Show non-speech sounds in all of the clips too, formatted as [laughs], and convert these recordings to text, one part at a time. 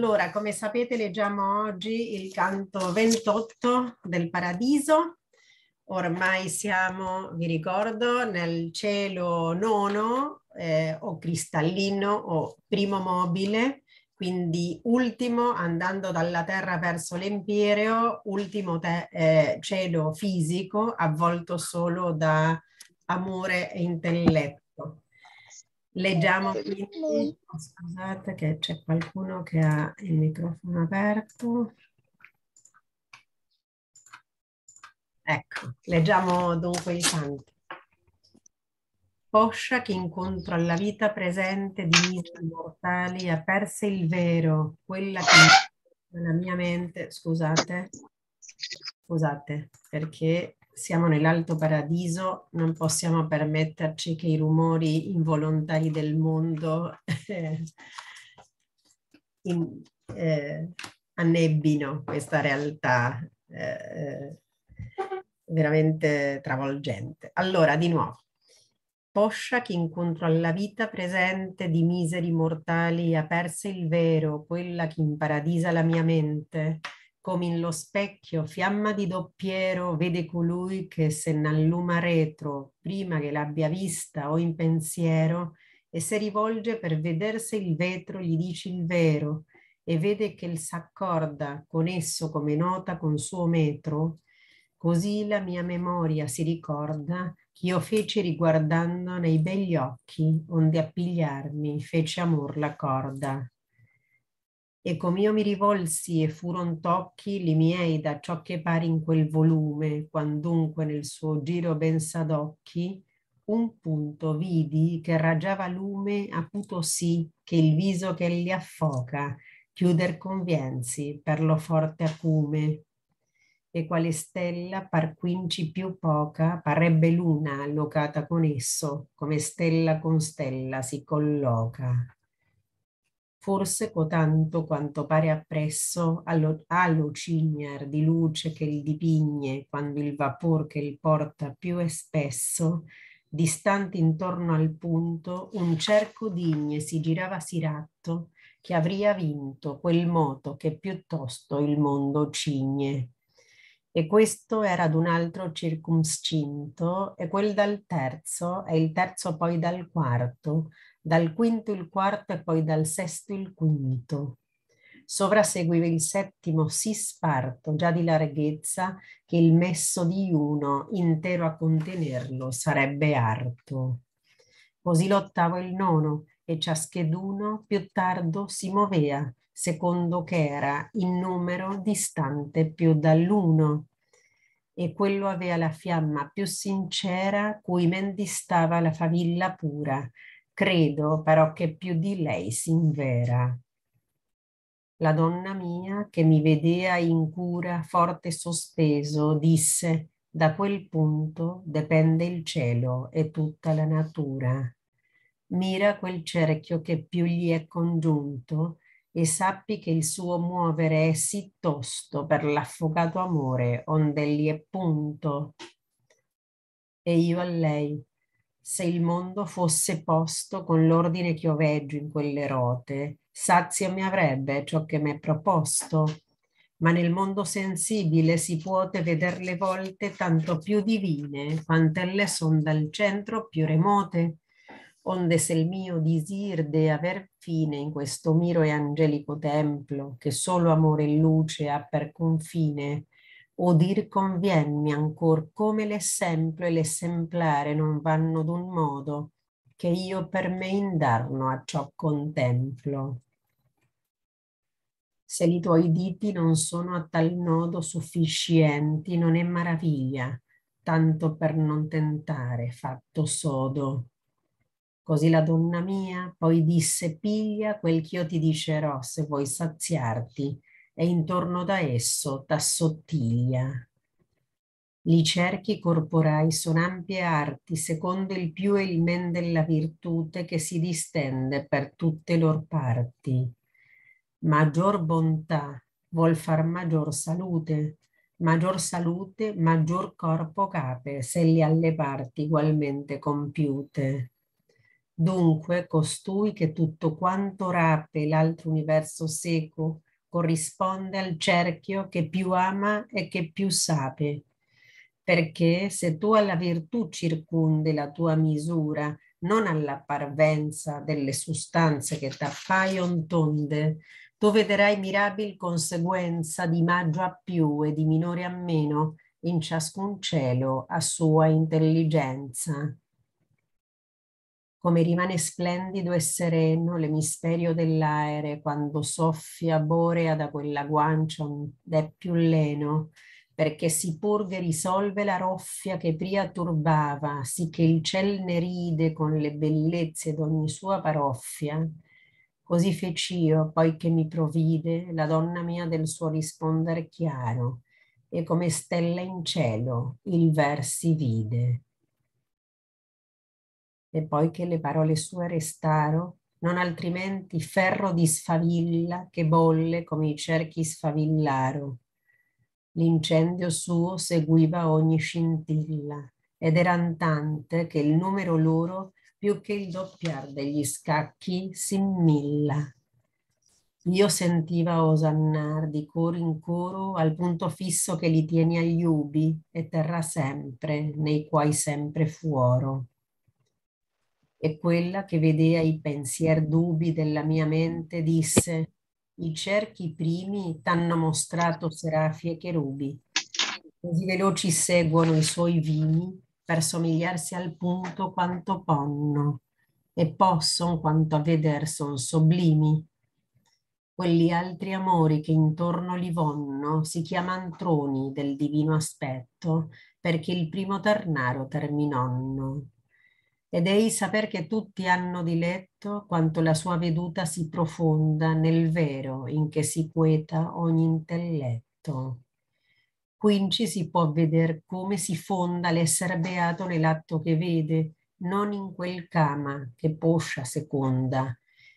Allora, come sapete, leggiamo oggi il canto 28 del Paradiso. Ormai siamo, vi ricordo, nel cielo nono eh, o cristallino o primo mobile, quindi ultimo andando dalla terra verso l'empireo, ultimo eh, cielo fisico avvolto solo da amore e intelletto Leggiamo quindi, oh, scusate che c'è qualcuno che ha il microfono aperto. Ecco, leggiamo dunque il santi. Poscia che incontro alla vita presente di mille mortali aperse il vero, quella che nella mia mente, scusate, scusate, perché siamo nell'alto paradiso, non possiamo permetterci che i rumori involontari del mondo eh, in, eh, annebbino questa realtà eh, veramente travolgente. Allora, di nuovo, poscia che incontro alla vita presente di miseri mortali aperse il vero, quella che imparadisa la mia mente, come in lo specchio fiamma di doppiero vede colui che se n'alluma retro prima che l'abbia vista o in pensiero e se rivolge per veder se il vetro gli dice il vero e vede che il s'accorda con esso come nota con suo metro così la mia memoria si ricorda ch'io feci riguardando nei begli occhi onde appigliarmi fece amor la corda e com'io mi rivolsi e furon tocchi li miei da ciò che pari in quel volume, quandunque nel suo giro ben s'adocchi, un punto vidi che raggiava lume acuto sì che il viso che li affoca, chiuder convienzi per lo forte acume. E quale stella par quinci più poca, parrebbe luna allocata con esso, come stella con stella si colloca forse cotanto quanto pare appresso allo, allo cignar di luce che il dipigne quando il vapor che il porta più espesso distante intorno al punto un cerco d'igne si girava siratto che avria vinto quel moto che piuttosto il mondo cigne e questo era ad un altro circumscinto, e quel dal terzo, e il terzo poi dal quarto, dal quinto il quarto e poi dal sesto il quinto. Sovraseguiva il settimo si sparto, già di larghezza, che il messo di uno intero a contenerlo sarebbe arto. Così l'ottavo e il nono, e ciascheduno più tardo si movea, secondo che era in numero distante più dall'uno e quello aveva la fiamma più sincera cui men distava la favilla pura. Credo però che più di lei s'invera. La donna mia, che mi vedea in cura forte sospeso, disse da quel punto depende il cielo e tutta la natura. Mira quel cerchio che più gli è congiunto e sappi che il suo muovere è sì tosto per l'affogato amore, onde lì è punto. E io a lei, se il mondo fosse posto con l'ordine che io veggio in quelle rote, sazia mi avrebbe ciò che m'è proposto. Ma nel mondo sensibile si puote veder le volte tanto più divine, quante le son dal centro più remote onde se il mio disir de aver fine in questo miro e angelico templo, che solo amore e luce ha per confine, udir convienmi ancor come l'esemplo e l'essemplare non vanno d'un modo, che io per me indarno a ciò contemplo. Se i tuoi diti non sono a tal nodo sufficienti, non è maraviglia, tanto per non tentare fatto sodo Così la donna mia poi disse, piglia quel ch'io ti dicerò se vuoi saziarti, e intorno da esso t'assottiglia. Li cerchi corporai sono ampie arti, secondo il più e il men della virtute che si distende per tutte lor parti. Maggior bontà vuol far maggior salute, maggior salute, maggior corpo cape, se li alle parti ugualmente compiute. Dunque, costui che tutto quanto rape l'altro universo seco corrisponde al cerchio che più ama e che più sape. Perché se tu alla virtù circonde la tua misura, non alla parvenza delle sostanze che t'appaion tonde, tu vedrai mirabil conseguenza di maggio a più e di minore a meno in ciascun cielo a sua intelligenza come rimane splendido e sereno l'emisferio dell'aere quando soffia borea da quella guancia è più leno, perché si purve risolve la roffia che pria turbava, sì che il ciel ne ride con le bellezze d'ogni sua paroffia. Così fec'io, poi che mi provide, la donna mia del suo rispondere chiaro, e come stella in cielo il ver si vide e poi che le parole sue restaro, non altrimenti ferro di sfavilla che bolle come i cerchi sfavillaro. L'incendio suo seguiva ogni scintilla ed era tante che il numero loro più che il doppiar degli scacchi s'immilla. Io sentiva osannar di coro in coro al punto fisso che li tieni agli ubi e terrà sempre, nei quai sempre fuoro e quella che vedea i pensier dubbi della mia mente disse i cerchi primi t'hanno mostrato serafi e cherubi così veloci seguono i suoi vini per somigliarsi al punto quanto ponno e posson quanto a veder son sublimi quelli altri amori che intorno li vonno si chiaman troni del divino aspetto perché il primo tarnaro terminonno ed è il saper che tutti hanno diletto quanto la sua veduta si profonda nel vero in che si queta ogni intelletto. Quinci si può vedere come si fonda l'essere beato nell'atto che vede, non in quel cama che poscia seconda,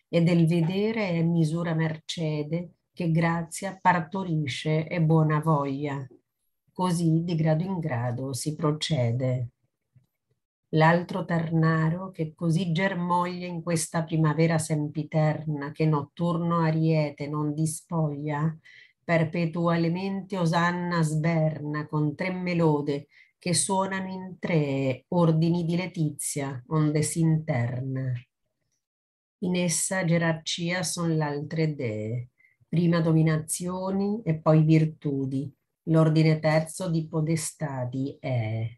e del vedere è misura mercede che grazia partorisce e buona voglia. Così di grado in grado si procede l'altro ternaro che così germoglia in questa primavera sempiterna che notturno ariete non dispoglia, perpetualmente osanna sberna con tre melode che suonano in tre ordini di letizia onde s'interna. In essa gerarchia son l'altre dee, prima dominazioni e poi virtudi, l'ordine terzo di podestadi è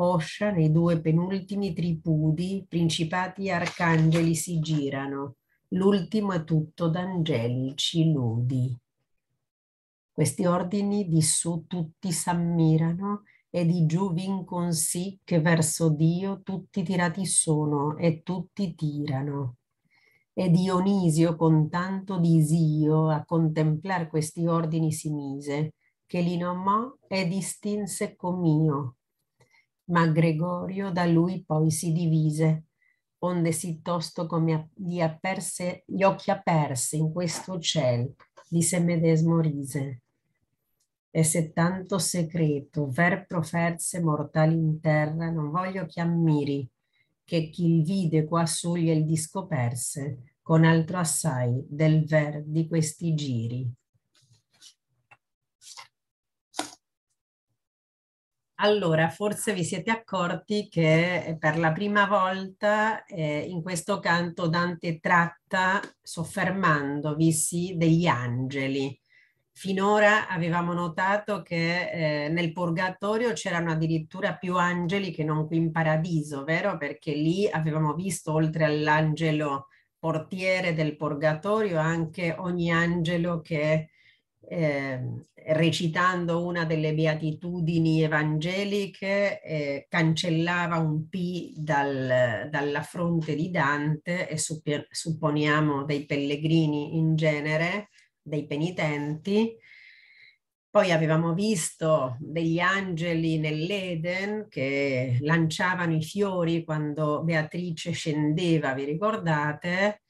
poscia nei due penultimi tripudi principati arcangeli si girano, l'ultimo è tutto d'angelici ludi. Questi ordini di su tutti s'ammirano e di giù vincon sì che verso Dio tutti tirati sono e tutti tirano. E Dionisio con tanto disio a contemplar questi ordini si mise, che li nomò e distinse com'io, ma Gregorio da lui poi si divise, onde sì tosto come gli, aperse, gli occhi aperse in questo ciel, di se medesmo rise. E se tanto secreto ver proferse mortali in terra, non voglio che ammiri, che chi il vide qua sugli e il discoperse, con altro assai del ver di questi giri. Allora, forse vi siete accorti che eh, per la prima volta eh, in questo canto Dante tratta, soffermandovisi, degli angeli. Finora avevamo notato che eh, nel purgatorio c'erano addirittura più angeli che non qui in paradiso, vero? Perché lì avevamo visto, oltre all'angelo portiere del purgatorio, anche ogni angelo che eh, recitando una delle beatitudini evangeliche, eh, cancellava un P dal, dalla fronte di Dante e suppi- supponiamo dei pellegrini in genere, dei penitenti. Poi avevamo visto degli angeli nell'Eden che lanciavano i fiori quando Beatrice scendeva, vi ricordate?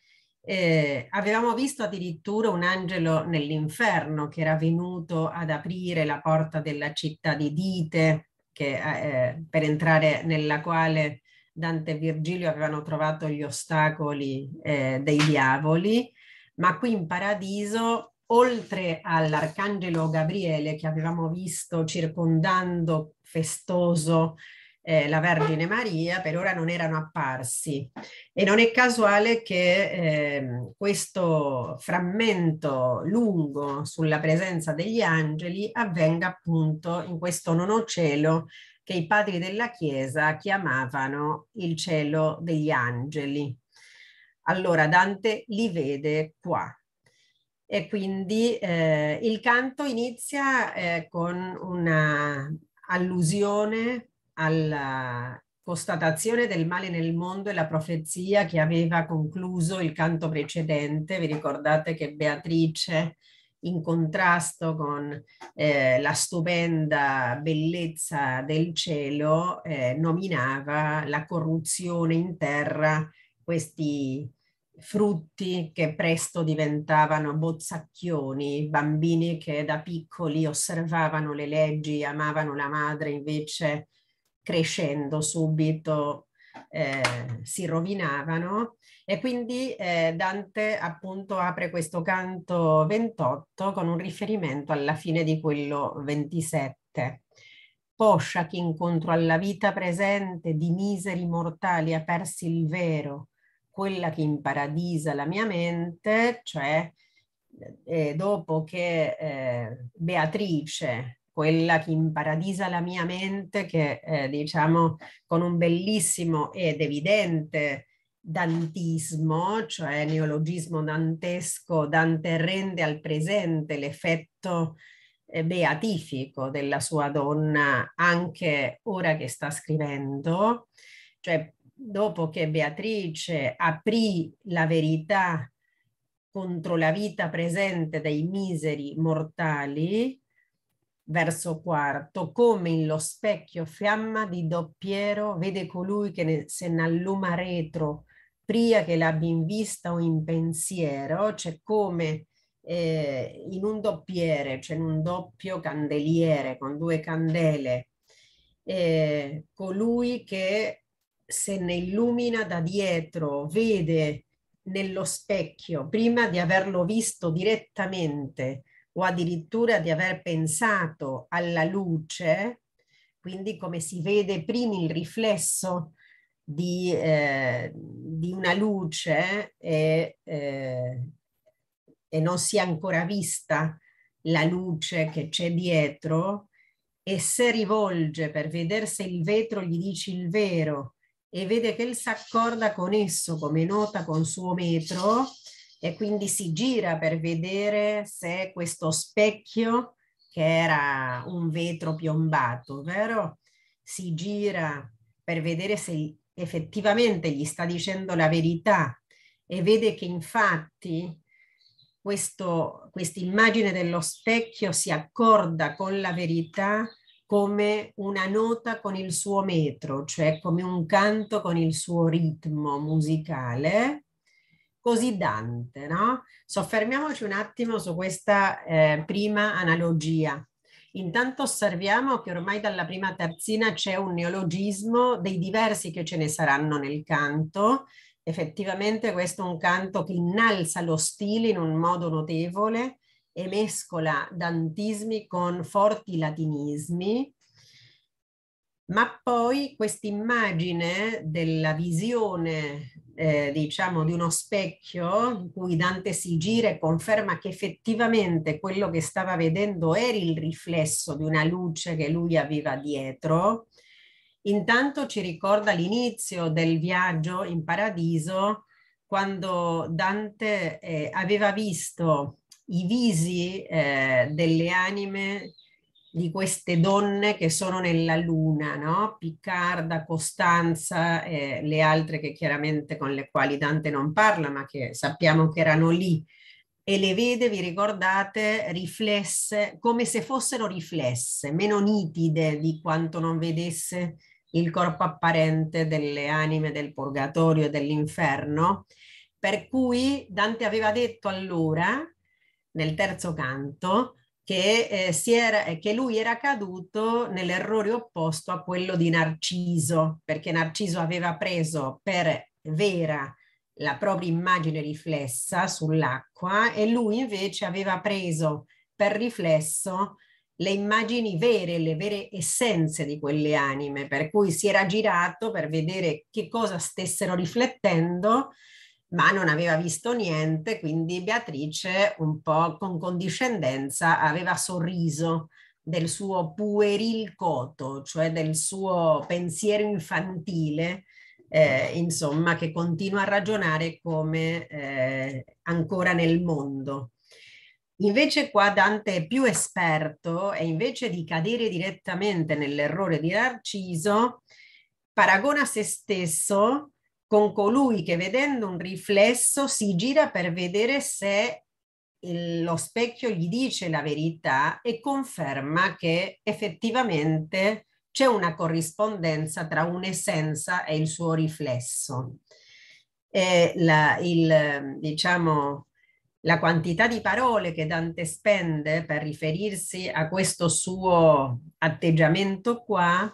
Eh, avevamo visto addirittura un angelo nell'inferno che era venuto ad aprire la porta della città di Dite, che, eh, per entrare nella quale Dante e Virgilio avevano trovato gli ostacoli eh, dei diavoli, ma qui in paradiso, oltre all'arcangelo Gabriele che avevamo visto circondando festoso eh, la Vergine Maria, per ora non erano apparsi. E non è casuale che eh, questo frammento lungo sulla presenza degli angeli avvenga appunto in questo nono cielo che i padri della Chiesa chiamavano il cielo degli angeli. Allora Dante li vede qua. E quindi eh, il canto inizia eh, con una allusione alla constatazione del male nel mondo e la profezia che aveva concluso il canto precedente. Vi ricordate che Beatrice in contrasto con eh, la stupenda bellezza del cielo, eh, nominava la corruzione in terra, questi frutti che presto diventavano bozzacchioni, bambini che da piccoli osservavano le leggi, amavano la madre invece crescendo subito eh, si rovinavano e quindi eh, Dante appunto apre questo canto 28 con un riferimento alla fine di quello 27. Poscia che incontro alla vita presente di miseri mortali ha apersi il vero, quella che imparadisa la mia mente, cioè eh, dopo che eh, Beatrice quella che imparadisa la mia mente, che eh, diciamo con un bellissimo ed evidente dantismo, cioè neologismo dantesco, Dante rende al presente l'effetto eh, beatifico della sua donna anche ora che sta scrivendo, cioè dopo che Beatrice aprì la verità contro la vita presente dei miseri mortali, verso quarto, come in lo specchio fiamma di Doppiero vede colui che ne, se n'alluma retro, pria che l'abbia in vista o in pensiero, cioè come eh, in un doppiere, cioè in un doppio candeliere con due candele, eh, colui che se ne illumina da dietro, vede nello specchio, prima di averlo visto direttamente, o addirittura di aver pensato alla luce, quindi come si vede prima il riflesso di, eh, di una luce e, eh, e non si è ancora vista la luce che c'è dietro e se rivolge per vedere se il vetro gli dice il vero e vede che il s'accorda con esso come nota con suo metro, e quindi si gira per vedere se questo specchio, che era un vetro piombato, vero? Si gira per vedere se effettivamente gli sta dicendo la verità e vede che infatti questa immagine dello specchio si accorda con la verità come una nota con il suo metro, cioè come un canto con il suo ritmo musicale, così Dante, no? Soffermiamoci un attimo su questa eh, prima analogia. Intanto osserviamo che ormai dalla prima terzina c'è un neologismo dei diversi che ce ne saranno nel canto. Effettivamente questo è un canto che innalza lo stile in un modo notevole e mescola dantismi con forti latinismi, ma poi questa immagine della visione eh, diciamo di uno specchio in cui Dante si gira e conferma che effettivamente quello che stava vedendo era il riflesso di una luce che lui aveva dietro, intanto ci ricorda l'inizio del viaggio in paradiso quando Dante eh, aveva visto i visi eh, delle anime di queste donne che sono nella luna, no? Piccarda, Costanza e eh, le altre che chiaramente con le quali Dante non parla, ma che sappiamo che erano lì e le vede, vi ricordate, riflesse, come se fossero riflesse, meno nitide di quanto non vedesse il corpo apparente delle anime del purgatorio e dell'inferno, per cui Dante aveva detto allora, nel terzo canto, che, eh, era, eh, che, lui era caduto nell'errore opposto a quello di Narciso, perché Narciso aveva preso per vera la propria immagine riflessa sull'acqua e lui invece aveva preso per riflesso le immagini vere, le vere essenze di quelle anime, per cui si era girato per vedere che cosa stessero riflettendo ma non aveva visto niente, quindi Beatrice un po' con condiscendenza aveva sorriso del suo pueril coto, cioè del suo pensiero infantile, eh, insomma, che continua a ragionare come eh, ancora nel mondo. Invece qua Dante è più esperto e invece di cadere direttamente nell'errore di Narciso, paragona se stesso con colui che vedendo un riflesso si gira per vedere se lo specchio gli dice la verità e conferma che effettivamente c'è una corrispondenza tra un'essenza e il suo riflesso. La, il, diciamo, la, quantità di parole che Dante spende per riferirsi a questo suo atteggiamento qua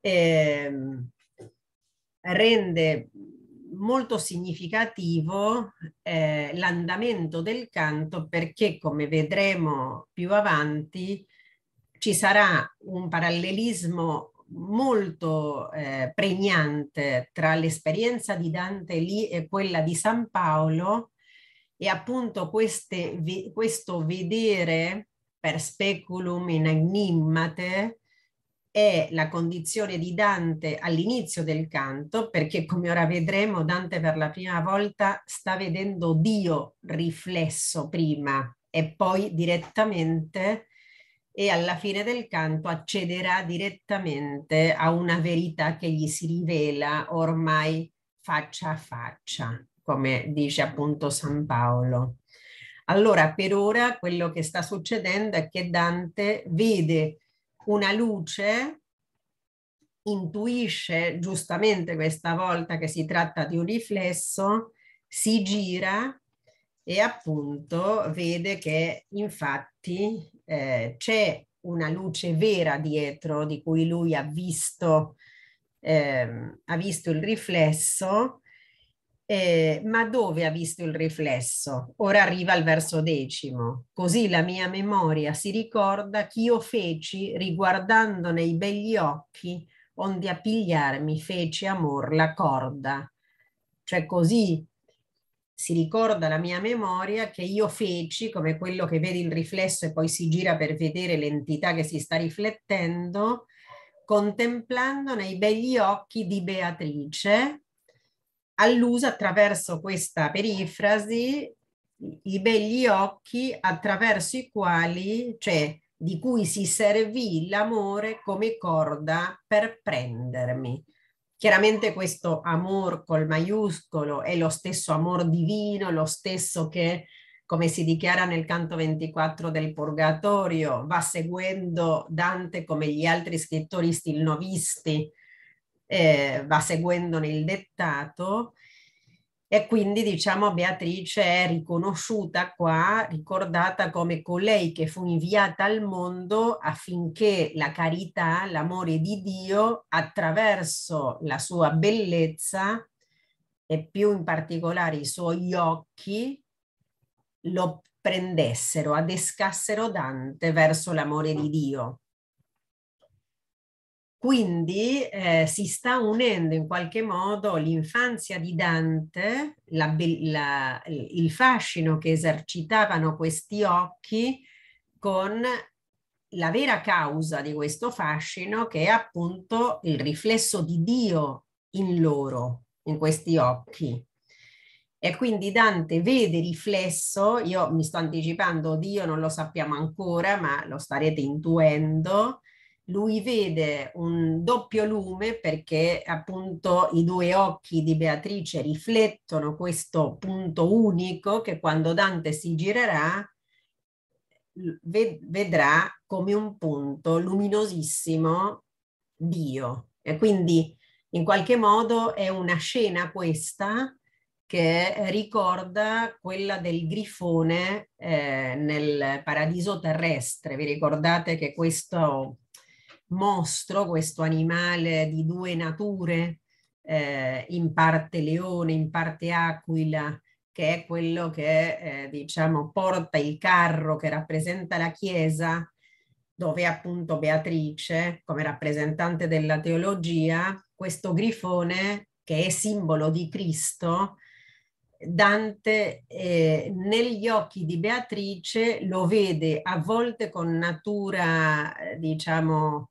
eh, rende molto significativo eh, l'andamento del canto perché come vedremo più avanti ci sarà un parallelismo molto eh, pregnante tra l'esperienza di Dante lì e quella di San Paolo e appunto queste, questo vedere per speculum in enigmate è la condizione di Dante all'inizio del canto, perché come ora vedremo Dante per la prima volta sta vedendo Dio riflesso prima e poi direttamente e alla fine del canto accederà direttamente a una verità che gli si rivela ormai faccia a faccia, come dice appunto San Paolo. Allora, per ora quello che sta succedendo è che Dante vede una luce intuisce giustamente questa volta che si tratta di un riflesso, si gira e appunto vede che infatti eh, c'è una luce vera dietro di cui lui ha visto, eh, ha visto il riflesso eh, ma dove ha visto il riflesso? Ora arriva al verso decimo, così la mia memoria si ricorda io feci riguardando nei begli occhi onde a pigliarmi fece amor la corda. Cioè così si ricorda la mia memoria che io feci, come quello che vede il riflesso e poi si gira per vedere l'entità che si sta riflettendo, contemplando nei begli occhi di Beatrice, allusa attraverso questa perifrasi i begli occhi attraverso i quali, cioè di cui si servì l'amore come corda per prendermi. Chiaramente questo amor col maiuscolo è lo stesso amor divino, lo stesso che, come si dichiara nel canto 24 del Purgatorio, va seguendo Dante come gli altri scrittori stilnovisti, eh, va seguendone il dettato e quindi diciamo Beatrice è riconosciuta qua, ricordata come colei che fu inviata al mondo affinché la carità, l'amore di Dio attraverso la sua bellezza e più in particolare i suoi occhi lo prendessero, adescassero Dante verso l'amore di mm. Dio. Quindi eh, si sta unendo in qualche modo l'infanzia di Dante, la, la, il fascino che esercitavano questi occhi con la vera causa di questo fascino che è appunto il riflesso di Dio in loro, in questi occhi. E quindi Dante vede riflesso, io mi sto anticipando, Dio non lo sappiamo ancora, ma lo starete intuendo, lui vede un doppio lume perché appunto i due occhi di Beatrice riflettono questo punto unico che quando Dante si girerà vedrà come un punto luminosissimo Dio. E quindi in qualche modo è una scena questa che ricorda quella del grifone eh, nel paradiso terrestre. Vi ricordate che questo mostro, questo animale di due nature, eh, in parte leone, in parte aquila, che è quello che eh, diciamo porta il carro che rappresenta la Chiesa, dove appunto Beatrice, come rappresentante della teologia, questo grifone che è simbolo di Cristo, Dante eh, negli occhi di Beatrice lo vede a volte con natura, eh, diciamo,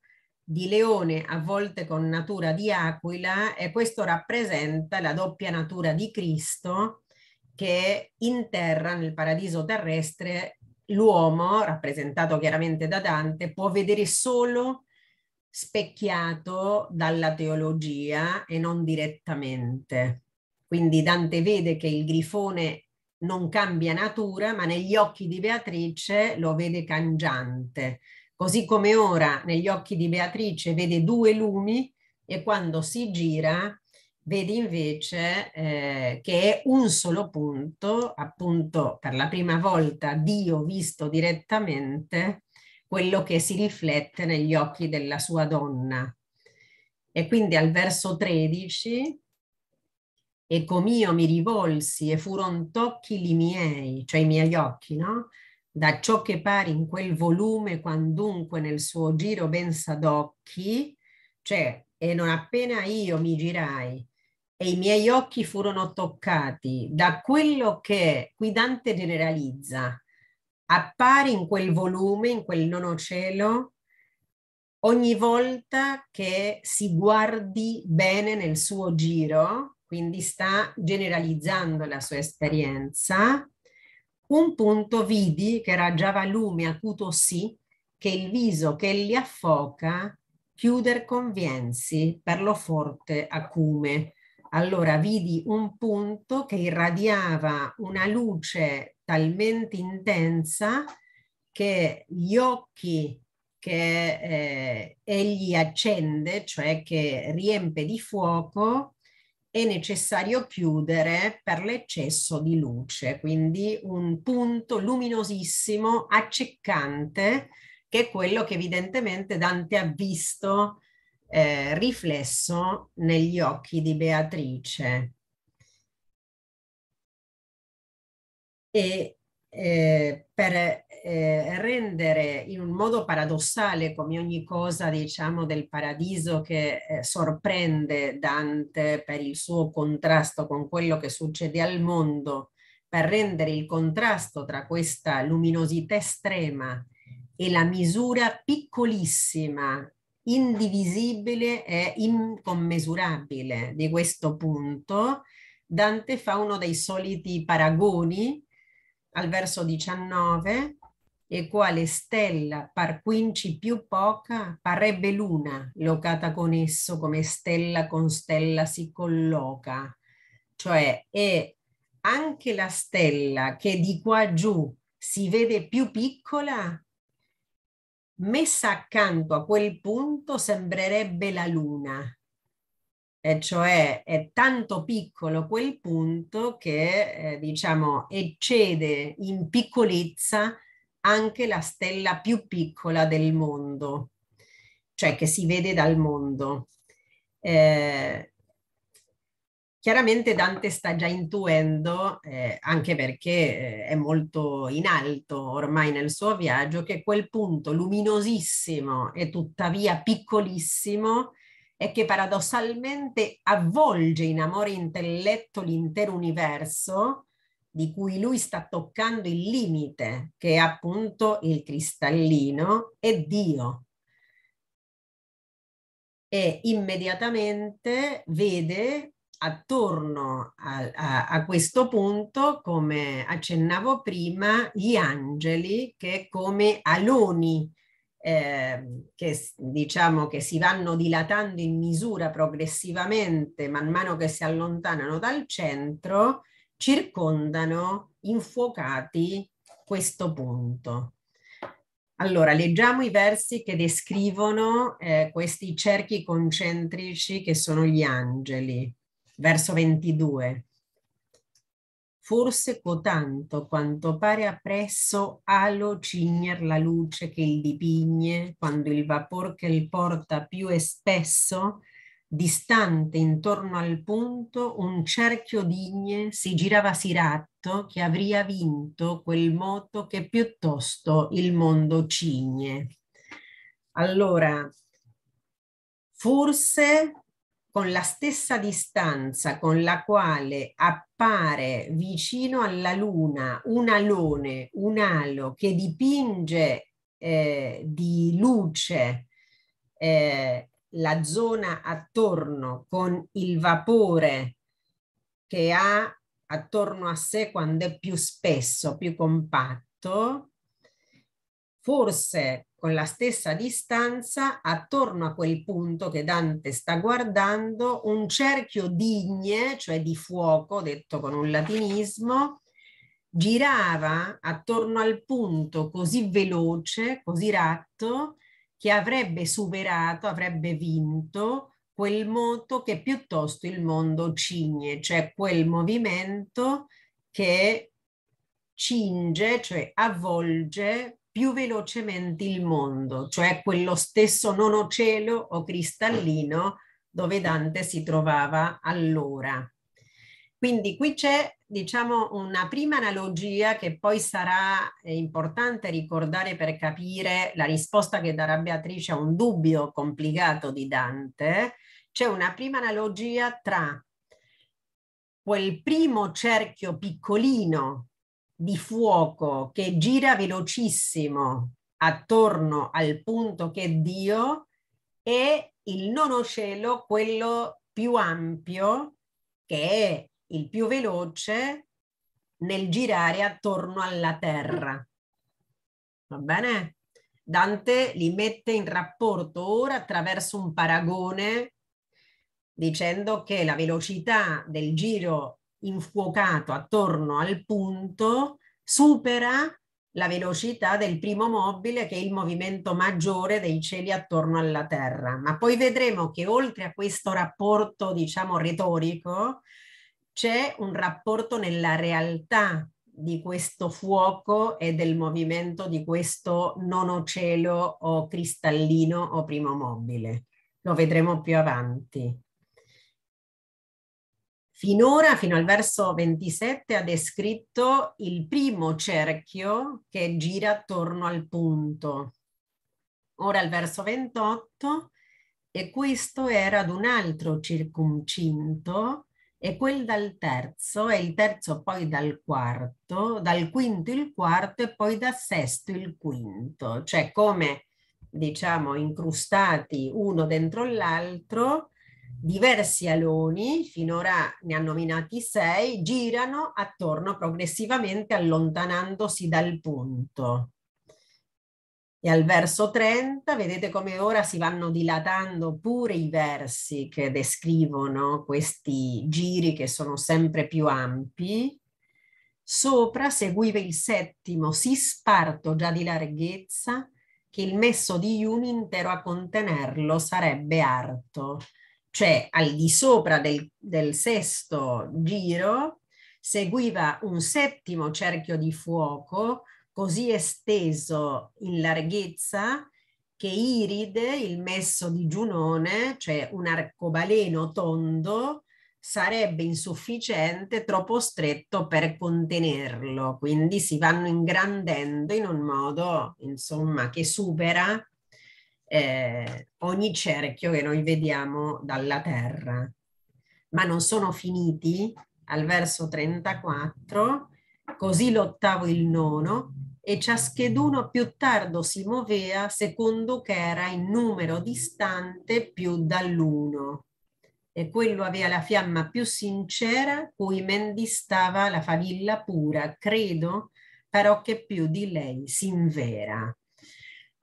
di leone a volte con natura di aquila e questo rappresenta la doppia natura di Cristo che in terra, nel paradiso terrestre, l'uomo, rappresentato chiaramente da Dante, può vedere solo specchiato dalla teologia e non direttamente. Quindi Dante vede che il grifone non cambia natura, ma negli occhi di Beatrice lo vede cangiante Così come ora negli occhi di Beatrice vede due lumi e quando si gira vede invece eh, che è un solo punto, appunto per la prima volta Dio visto direttamente, quello che si riflette negli occhi della sua donna. E quindi al verso 13, e com'io mi rivolsi e furono tocchi li miei, cioè i miei occhi, no? da ciò che pare in quel volume quandunque nel suo giro ben s'adocchi, cioè e non appena io mi girai e i miei occhi furono toccati da quello che qui Dante generalizza, appare in quel volume, in quel nono cielo, ogni volta che si guardi bene nel suo giro, quindi sta generalizzando la sua esperienza, un punto vidi che era già valumi acuto sì, che il viso che gli affoca chiuder conviensi per lo forte acume. Allora vidi un punto che irradiava una luce talmente intensa che gli occhi che eh, egli accende, cioè che riempie di fuoco, è necessario chiudere per l'eccesso di luce, quindi un punto luminosissimo, accecante, che è quello che evidentemente Dante ha visto eh, riflesso negli occhi di Beatrice. E eh, per eh, rendere in un modo paradossale come ogni cosa diciamo del paradiso che eh, sorprende Dante per il suo contrasto con quello che succede al mondo per rendere il contrasto tra questa luminosità estrema e la misura piccolissima indivisibile e incommesurabile di questo punto Dante fa uno dei soliti paragoni al verso 19, e quale stella par quinci più poca parrebbe luna locata con esso come stella con stella si colloca cioè è anche la stella che di qua giù si vede più piccola messa accanto a quel punto sembrerebbe la luna e cioè è tanto piccolo quel punto che eh, diciamo eccede in piccolezza anche la stella più piccola del mondo, cioè che si vede dal mondo. Eh, chiaramente Dante sta già intuendo, eh, anche perché eh, è molto in alto ormai nel suo viaggio, che quel punto luminosissimo e tuttavia piccolissimo e che paradossalmente avvolge in amore intelletto l'intero universo, di cui lui sta toccando il limite, che è appunto il cristallino, è Dio. E immediatamente vede attorno a, a, a, questo punto, come accennavo prima, gli angeli che come aloni eh, che diciamo che si vanno dilatando in misura progressivamente man mano che si allontanano dal centro, circondano infuocati questo punto. Allora, leggiamo i versi che descrivono eh, questi cerchi concentrici che sono gli angeli. Verso 22 forse cotanto quanto pare appresso alo cigner la luce che il dipigne, quando il vapor che il porta più espesso, distante intorno al punto, un cerchio digne si girava siratto che avria vinto quel moto che piuttosto il mondo cigne. Allora, forse con la stessa distanza con la quale appare vicino alla luna un alone, un alo che dipinge eh, di luce eh, la zona attorno con il vapore che ha attorno a sé quando è più spesso, più compatto, forse con la stessa distanza attorno a quel punto che Dante sta guardando un cerchio d'igne, cioè di fuoco, detto con un latinismo, girava attorno al punto così veloce, così ratto, che avrebbe superato, avrebbe vinto quel moto che piuttosto il mondo cigne, cioè quel movimento che cinge, cioè avvolge più velocemente il mondo, cioè quello stesso nono cielo o cristallino dove Dante si trovava allora. Quindi qui c'è diciamo una prima analogia che poi sarà eh, importante ricordare per capire la risposta che darà Beatrice a un dubbio complicato di Dante. C'è una prima analogia tra quel primo cerchio piccolino di fuoco che gira velocissimo attorno al punto che è Dio e il nono cielo, quello più ampio, che è il più veloce nel girare attorno alla terra. Va bene? Dante li mette in rapporto ora attraverso un paragone dicendo che la velocità del giro infuocato attorno al punto supera la velocità del primo mobile che è il movimento maggiore dei cieli attorno alla Terra. Ma poi vedremo che oltre a questo rapporto, diciamo, retorico, c'è un rapporto nella realtà di questo fuoco e del movimento di questo nono cielo o cristallino o primo mobile. Lo vedremo più avanti. Finora, fino al verso 27, ha descritto il primo cerchio che gira attorno al punto. Ora il verso 28, e questo era ad un altro circumcinto, e quel dal terzo, e il terzo poi dal quarto, dal quinto il quarto e poi dal sesto il quinto, cioè come diciamo incrustati uno dentro l'altro, diversi aloni, finora ne ha nominati sei, girano attorno progressivamente allontanandosi dal punto. E al verso 30 vedete come ora si vanno dilatando pure i versi che descrivono questi giri che sono sempre più ampi. Sopra seguiva il settimo, si sparto già di larghezza, che il messo di un intero a contenerlo sarebbe arto cioè al di sopra del, del sesto giro, seguiva un settimo cerchio di fuoco così esteso in larghezza che iride il messo di Giunone, cioè un arcobaleno tondo, sarebbe insufficiente, troppo stretto per contenerlo. Quindi si vanno ingrandendo in un modo, insomma, che supera eh, ogni cerchio che noi vediamo dalla Terra, ma non sono finiti al verso 34, così l'ottavo e il nono, e ciascheduno più tardo si muovea secondo che era in numero distante più dall'uno. E quello aveva la fiamma più sincera, cui men distava la favilla pura, credo, però che più di lei si invera.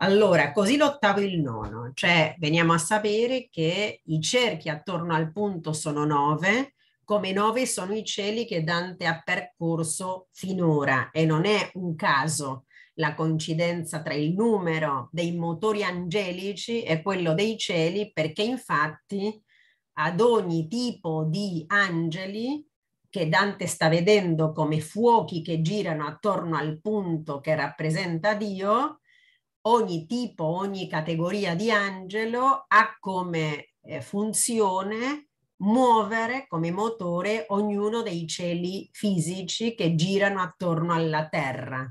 Allora, così l'ottavo e il nono, cioè veniamo a sapere che i cerchi attorno al punto sono nove, come nove sono i cieli che Dante ha percorso finora e non è un caso la coincidenza tra il numero dei motori angelici e quello dei cieli, perché infatti ad ogni tipo di angeli che Dante sta vedendo come fuochi che girano attorno al punto che rappresenta Dio, ogni tipo, ogni categoria di angelo ha come eh, funzione muovere come motore ognuno dei cieli fisici che girano attorno alla Terra.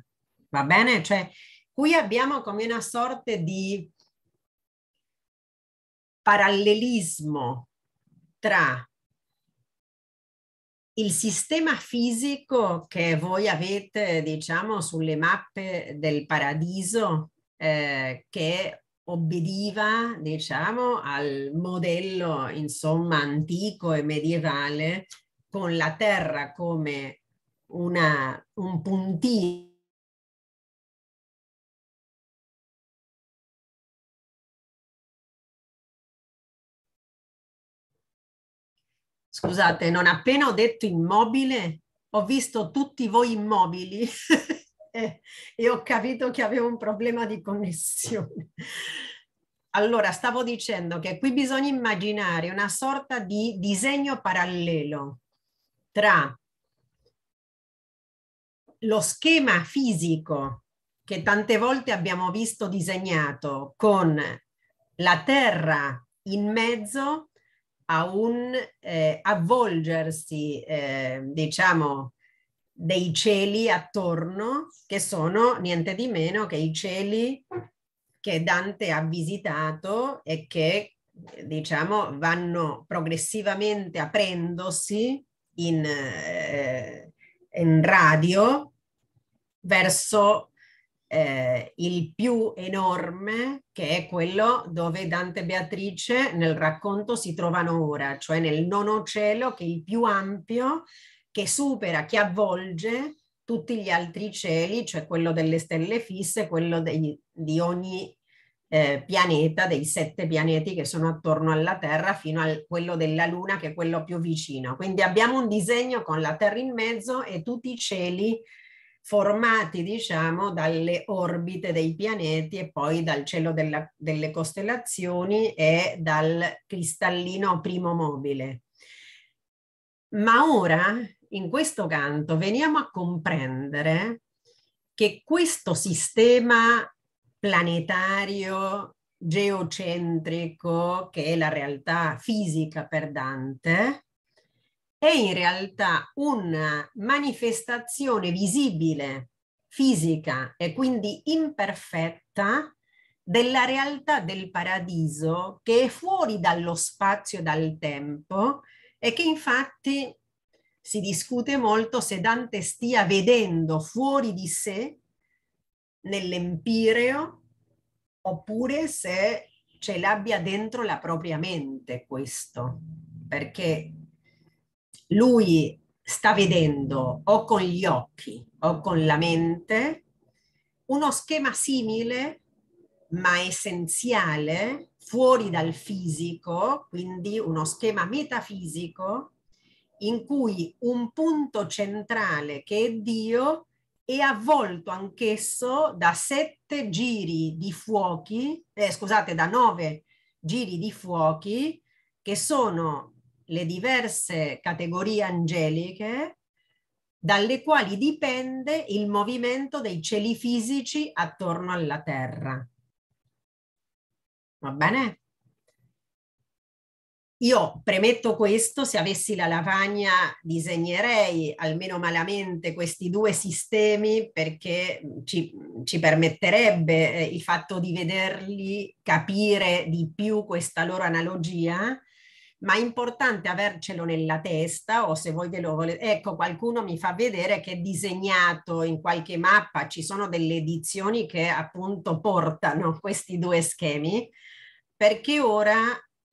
Va bene? Cioè, qui abbiamo come una sorta di parallelismo tra il sistema fisico che voi avete, diciamo, sulle mappe del paradiso eh, che obbediva diciamo, al modello insomma, antico e medievale con la terra come una, un puntino Scusate, non appena ho detto immobile, ho visto tutti voi immobili [laughs] [laughs] e, ho capito che avevo un problema di connessione. Allora, stavo dicendo che qui bisogna immaginare una sorta di disegno parallelo tra lo schema fisico che tante volte abbiamo visto disegnato con la Terra in mezzo a un eh, avvolgersi, eh, diciamo, dei cieli attorno che sono niente di meno che i cieli che Dante ha visitato e che diciamo vanno progressivamente aprendosi in, eh, in radio verso eh, il più enorme che è quello dove Dante e Beatrice nel racconto si trovano ora, cioè nel nono cielo che è il più ampio che supera, che avvolge tutti gli altri cieli, cioè quello delle stelle fisse, quello dei, di ogni eh, pianeta, dei sette pianeti che sono attorno alla Terra, fino a quello della Luna, che è quello più vicino. Quindi abbiamo un disegno con la Terra in mezzo e tutti i cieli formati, diciamo, dalle orbite dei pianeti e poi dal cielo della, delle costellazioni e dal cristallino primo mobile. Ma ora in questo canto veniamo a comprendere che questo sistema planetario, geocentrico, che è la realtà fisica per Dante, è in realtà una manifestazione visibile, fisica e quindi imperfetta della realtà del paradiso che è fuori dallo spazio e dal tempo e che infatti si discute molto se Dante stia vedendo fuori di sé nell'empireo oppure se ce l'abbia dentro la propria mente questo, perché lui sta vedendo o con gli occhi o con la mente uno schema simile ma essenziale fuori dal fisico, quindi uno schema metafisico in cui un punto centrale che è Dio è avvolto anch'esso da sette giri di fuochi, eh, scusate, da nove giri di fuochi che sono le diverse categorie angeliche dalle quali dipende il movimento dei cieli fisici attorno alla Terra. Va bene? Io premetto questo, se avessi la lavagna disegnerei almeno malamente questi due sistemi perché ci, ci permetterebbe eh, il fatto di vederli, capire di più questa loro analogia ma è importante avercelo nella testa o se voi ve lo volete, ecco qualcuno mi fa vedere che è disegnato in qualche mappa, ci sono delle edizioni che appunto portano questi due schemi, perché ora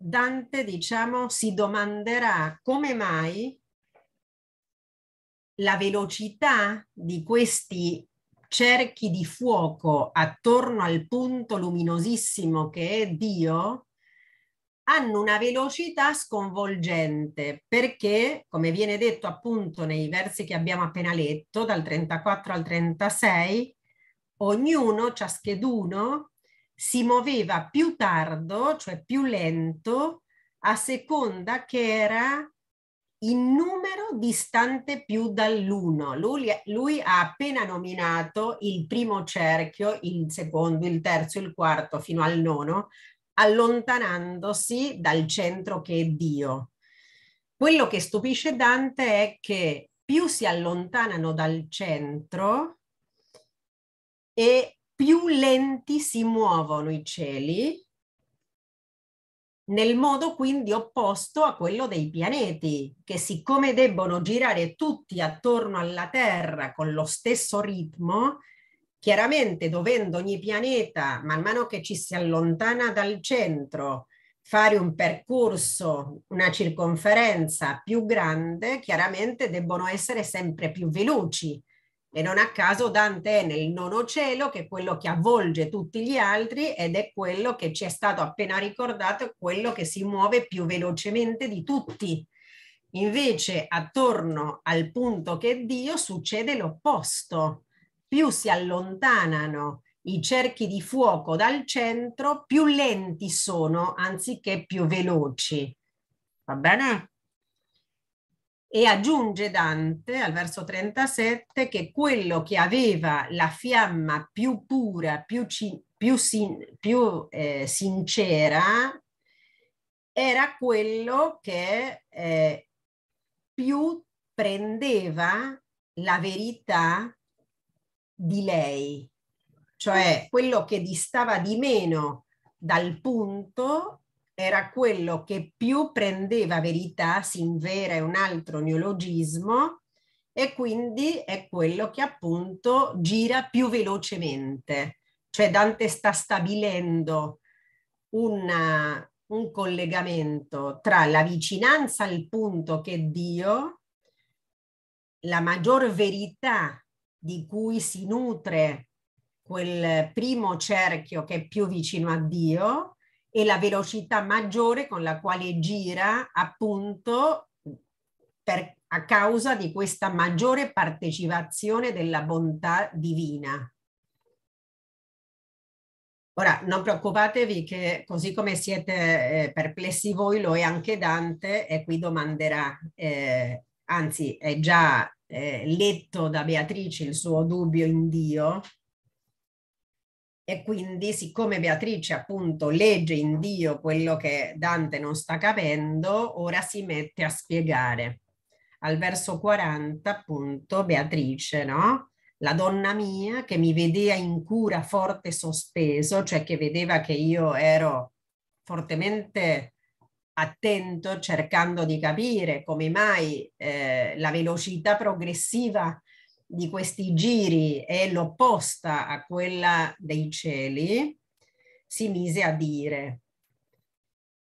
Dante, diciamo, si domanderà come mai la velocità di questi cerchi di fuoco attorno al punto luminosissimo che è Dio hanno una velocità sconvolgente perché, come viene detto appunto nei versi che abbiamo appena letto, dal 34 al 36, ognuno, ciascheduno, si muoveva più tardo, cioè più lento, a seconda che era in numero distante più dall'uno. Lui, lui, ha appena nominato il primo cerchio, il secondo, il terzo, il quarto, fino al nono, allontanandosi dal centro che è Dio. Quello che stupisce Dante è che più si allontanano dal centro e più lenti si muovono i cieli nel modo quindi opposto a quello dei pianeti, che siccome debbono girare tutti attorno alla Terra con lo stesso ritmo, chiaramente dovendo ogni pianeta, man mano che ci si allontana dal centro, fare un percorso, una circonferenza più grande, chiaramente debbono essere sempre più veloci e non a caso Dante è nel nono cielo, che è quello che avvolge tutti gli altri ed è quello che ci è stato appena ricordato, quello che si muove più velocemente di tutti. Invece attorno al punto che è Dio succede l'opposto. Più si allontanano i cerchi di fuoco dal centro, più lenti sono anziché più veloci. Va bene? e aggiunge Dante al verso 37 che quello che aveva la fiamma più pura, più, più, sin più eh, sincera, era quello che eh, più prendeva la verità di lei, cioè quello che distava di meno dal punto era quello che più prendeva verità, si invera è un altro neologismo e quindi è quello che appunto gira più velocemente. Cioè Dante sta stabilendo una, un collegamento tra la vicinanza al punto che Dio, la maggior verità di cui si nutre quel primo cerchio che è più vicino a Dio, e la velocità maggiore con la quale gira appunto per, a causa di questa maggiore partecipazione della bontà divina. Ora, non preoccupatevi che così come siete eh, perplessi voi, lo è anche Dante e qui domanderà, eh, anzi è già eh, letto da Beatrice il suo dubbio in Dio, e quindi, siccome Beatrice appunto legge in Dio quello che Dante non sta capendo, ora si mette a spiegare. Al verso 40, appunto, Beatrice, no? La donna mia che mi vedeva in cura forte sospeso, cioè che vedeva che io ero fortemente attento cercando di capire come mai eh, la velocità progressiva di questi giri è l'opposta a quella dei cieli, si mise a dire,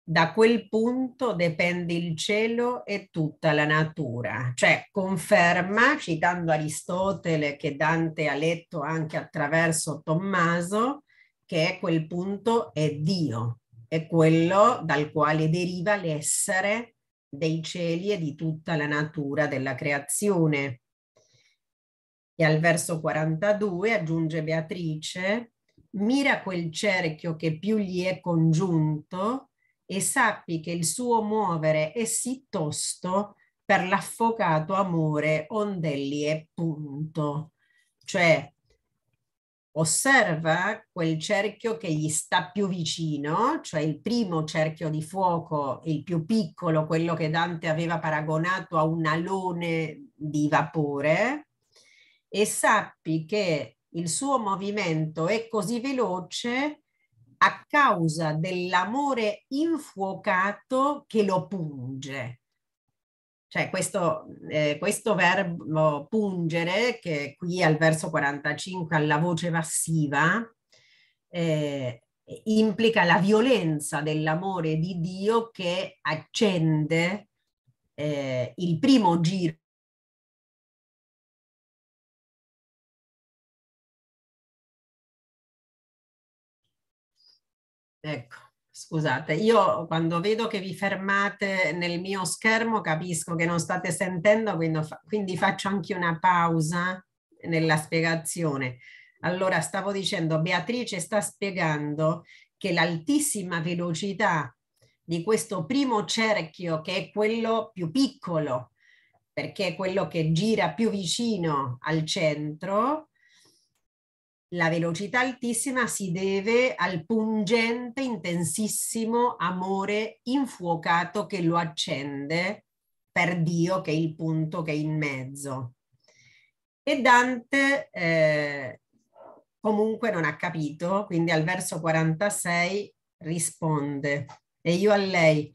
da quel punto dipende il cielo e tutta la natura. Cioè conferma, citando Aristotele che Dante ha letto anche attraverso Tommaso, che quel punto è Dio, è quello dal quale deriva l'essere dei cieli e di tutta la natura della creazione. E al verso 42 aggiunge Beatrice, mira quel cerchio che più gli è congiunto e sappi che il suo muovere è sì tosto per l'affocato amore ondelli è punto. Cioè, osserva quel cerchio che gli sta più vicino, cioè il primo cerchio di fuoco, il più piccolo, quello che Dante aveva paragonato a un alone di vapore, e sappi che il suo movimento è così veloce a causa dell'amore infuocato che lo punge. Cioè questo, eh, questo verbo pungere, che qui al verso 45 alla voce passiva, eh, implica la violenza dell'amore di Dio che accende eh, il primo giro Ecco, scusate, io quando vedo che vi fermate nel mio schermo capisco che non state sentendo, quindi, fa quindi faccio anche una pausa nella spiegazione. Allora, stavo dicendo, Beatrice sta spiegando che l'altissima velocità di questo primo cerchio, che è quello più piccolo, perché è quello che gira più vicino al centro, la velocità altissima si deve al pungente, intensissimo amore infuocato che lo accende per Dio, che è il punto che è in mezzo. E Dante eh, comunque non ha capito, quindi al verso 46 risponde, e io a lei,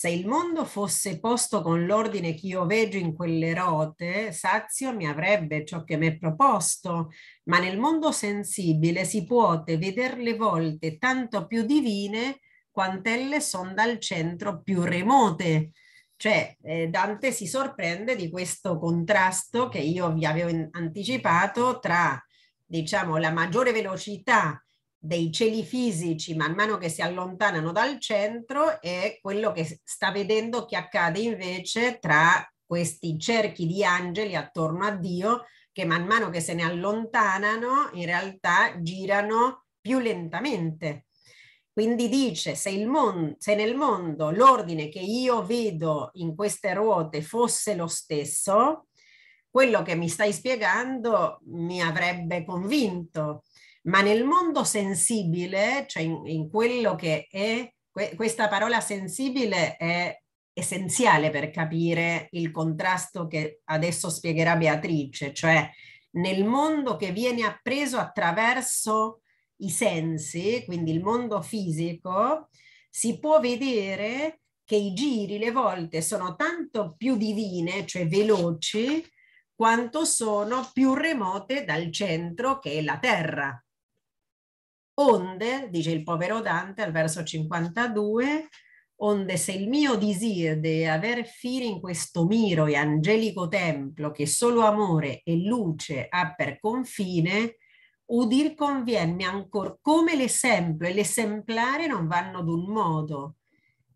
se il mondo fosse posto con l'ordine che io vedo in quelle rote, Sazio mi avrebbe ciò che mi è proposto, ma nel mondo sensibile si può vedere le volte tanto più divine quant'elle sono dal centro più remote. Cioè eh, Dante si sorprende di questo contrasto che io vi avevo anticipato tra diciamo la maggiore velocità dei cieli fisici man mano che si allontanano dal centro e quello che sta vedendo che accade invece tra questi cerchi di angeli attorno a Dio che man mano che se ne allontanano in realtà girano più lentamente. Quindi dice, se, mon- se nel mondo l'ordine che io vedo in queste ruote fosse lo stesso, quello che mi stai spiegando mi avrebbe convinto, ma nel mondo sensibile, cioè in, in quello che è, que, questa parola sensibile è essenziale per capire il contrasto che adesso spiegherà Beatrice, cioè nel mondo che viene appreso attraverso i sensi, quindi il mondo fisico, si può vedere che i giri, le volte sono tanto più divine, cioè veloci, quanto sono più remote dal centro che è la Terra. Onde, dice il povero Dante al verso 52, onde se il mio disirde aver fine in questo miro e angelico templo che solo amore e luce ha per confine, udir convienne ancor come l'esempio e l'esemplare non vanno d'un modo,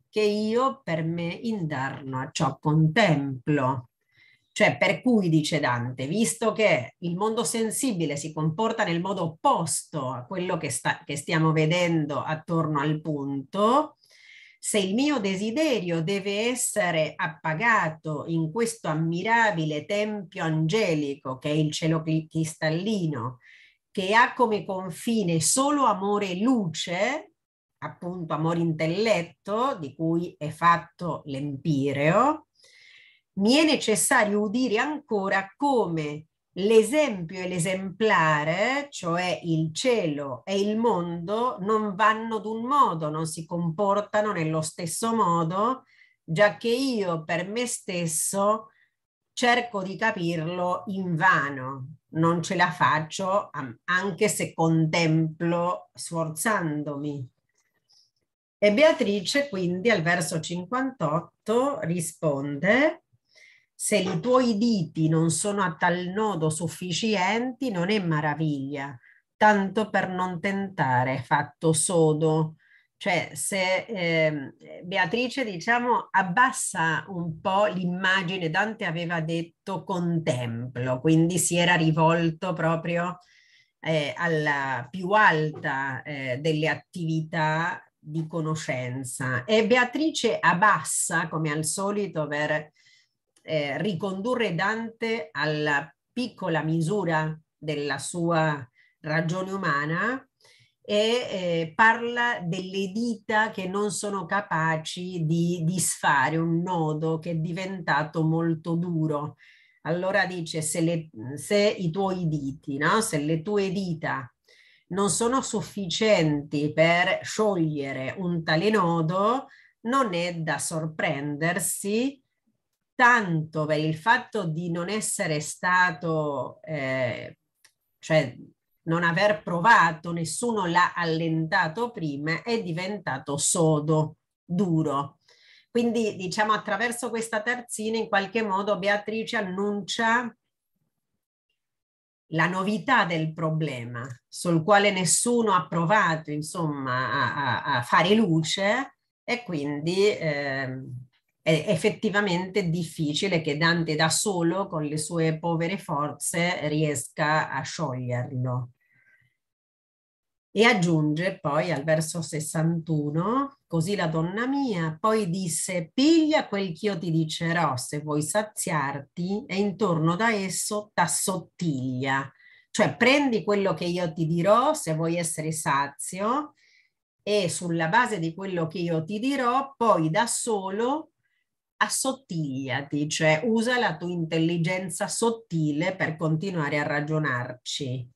che io per me indarno a ciò contemplo. Cioè, per cui, dice Dante, visto che il mondo sensibile si comporta nel modo opposto a quello che, sta, che stiamo vedendo attorno al punto, se il mio desiderio deve essere appagato in questo ammirabile tempio angelico che è il cielo cristallino, che ha come confine solo amore e luce, appunto amore intelletto, di cui è fatto l'empireo, mi è necessario udire ancora come l'esempio e l'esemplare, cioè il cielo e il mondo, non vanno d'un modo, non si comportano nello stesso modo, già che io per me stesso cerco di capirlo in vano, non ce la faccio anche se contemplo sforzandomi. E Beatrice quindi al verso 58 risponde se i tuoi diti non sono a tal nodo sufficienti, non è maraviglia, tanto per non tentare fatto sodo. Cioè, se eh, Beatrice, diciamo, abbassa un po' l'immagine, Dante aveva detto contemplo, quindi si era rivolto proprio eh, alla più alta eh, delle attività di conoscenza. E Beatrice abbassa, come al solito, per eh, ricondurre Dante alla piccola misura della sua ragione umana e eh, parla delle dita che non sono capaci di disfare un nodo che è diventato molto duro. Allora dice se, le, se i tuoi diti, no? se le tue dita non sono sufficienti per sciogliere un tale nodo, non è da sorprendersi tanto per il fatto di non essere stato, eh, cioè non aver provato, nessuno l'ha allentato prima, è diventato sodo, duro. Quindi diciamo attraverso questa terzina in qualche modo Beatrice annuncia la novità del problema sul quale nessuno ha provato insomma a, a, a fare luce e quindi eh, è effettivamente difficile che Dante da solo, con le sue povere forze, riesca a scioglierlo. E aggiunge poi al verso 61, così la donna mia poi disse, piglia quel che io ti dicerò se vuoi saziarti e intorno da esso t'assottiglia. Cioè prendi quello che io ti dirò se vuoi essere sazio e sulla base di quello che io ti dirò poi da solo assottigliati, cioè usa la tua intelligenza sottile per continuare a ragionarci.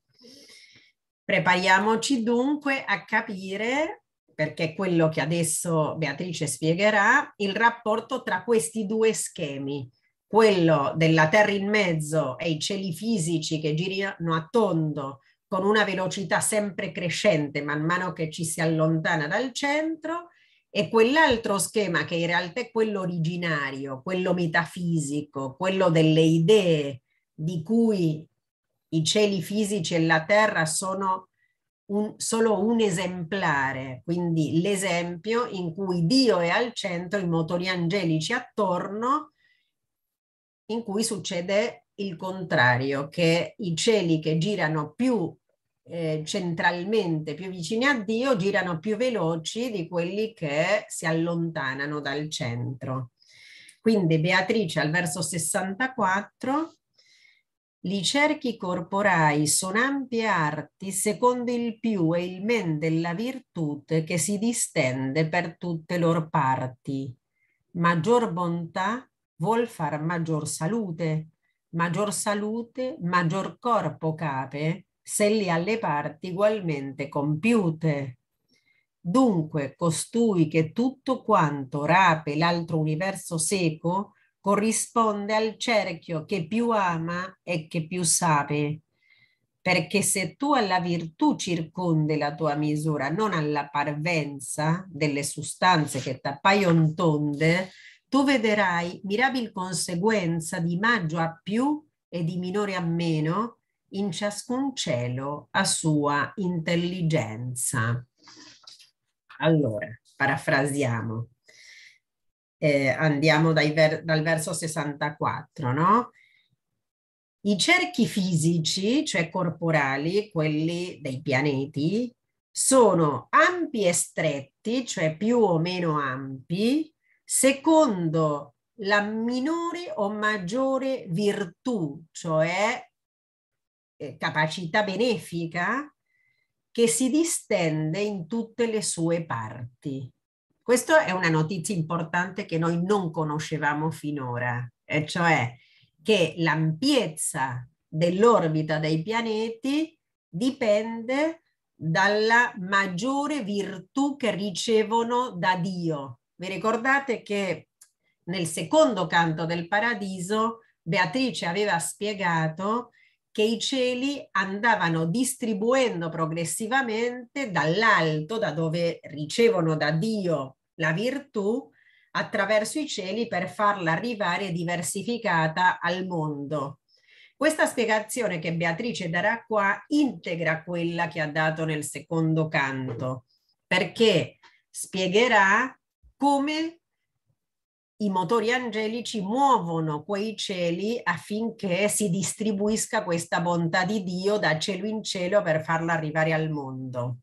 Prepariamoci dunque a capire, perché quello che adesso Beatrice spiegherà, il rapporto tra questi due schemi, quello della terra in mezzo e i cieli fisici che girano a tondo con una velocità sempre crescente man mano che ci si allontana dal centro, e quell'altro schema che in realtà è quello originario, quello metafisico, quello delle idee di cui i cieli fisici e la terra sono un, solo un esemplare, quindi l'esempio in cui Dio è al centro, i motori angelici attorno, in cui succede il contrario, che i cieli che girano più eh, centralmente più vicini a Dio girano più veloci di quelli che si allontanano dal centro. Quindi Beatrice al verso 64 li cerchi corporai sono ampie arti secondo il più e il men della virtute che si distende per tutte lor parti. Maggior bontà vuol far maggior salute, maggior salute, maggior corpo cape, selli alle parti ugualmente compiute. Dunque, costui che tutto quanto rape l'altro universo seco corrisponde al cerchio che più ama e che più sape. Perché se tu alla virtù circonde la tua misura, non alla parvenza delle sostanze che t'appaiono tonde, tu vedrai mirabil conseguenza di maggio a più e di minore a meno in ciascun cielo a sua intelligenza. Allora, parafrasiamo, eh, andiamo ver dal verso 64, no? I cerchi fisici, cioè corporali, quelli dei pianeti, sono ampi e stretti, cioè più o meno ampi, secondo la minore o maggiore virtù, cioè eh, capacità benefica che si distende in tutte le sue parti. Questa è una notizia importante che noi non conoscevamo finora, e cioè che l'ampiezza dell'orbita dei pianeti dipende dalla maggiore virtù che ricevono da Dio. Vi ricordate che nel secondo canto del paradiso Beatrice aveva spiegato che i cieli andavano distribuendo progressivamente dall'alto, da dove ricevono da Dio la virtù, attraverso i cieli per farla arrivare diversificata al mondo. Questa spiegazione che Beatrice darà qua integra quella che ha dato nel secondo canto, perché spiegherà come i motori angelici muovono quei cieli affinché si distribuisca questa bontà di Dio da cielo in cielo per farla arrivare al mondo.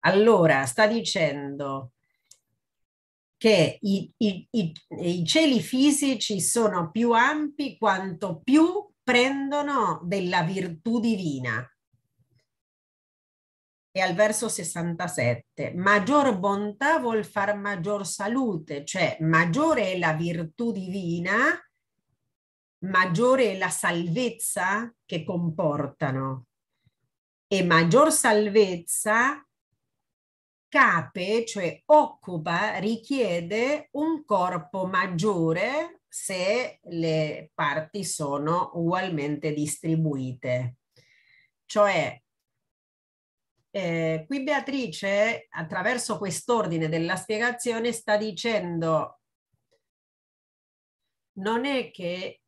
Allora, sta dicendo che i, i, i, i cieli fisici sono più ampi quanto più prendono della virtù divina, e al verso 67, maggior bontà vuol far maggior salute, cioè maggiore è la virtù divina, maggiore è la salvezza che comportano e maggior salvezza cape, cioè occupa, richiede un corpo maggiore se le parti sono ugualmente distribuite. Cioè eh, qui Beatrice, attraverso quest'ordine della spiegazione, sta dicendo non è che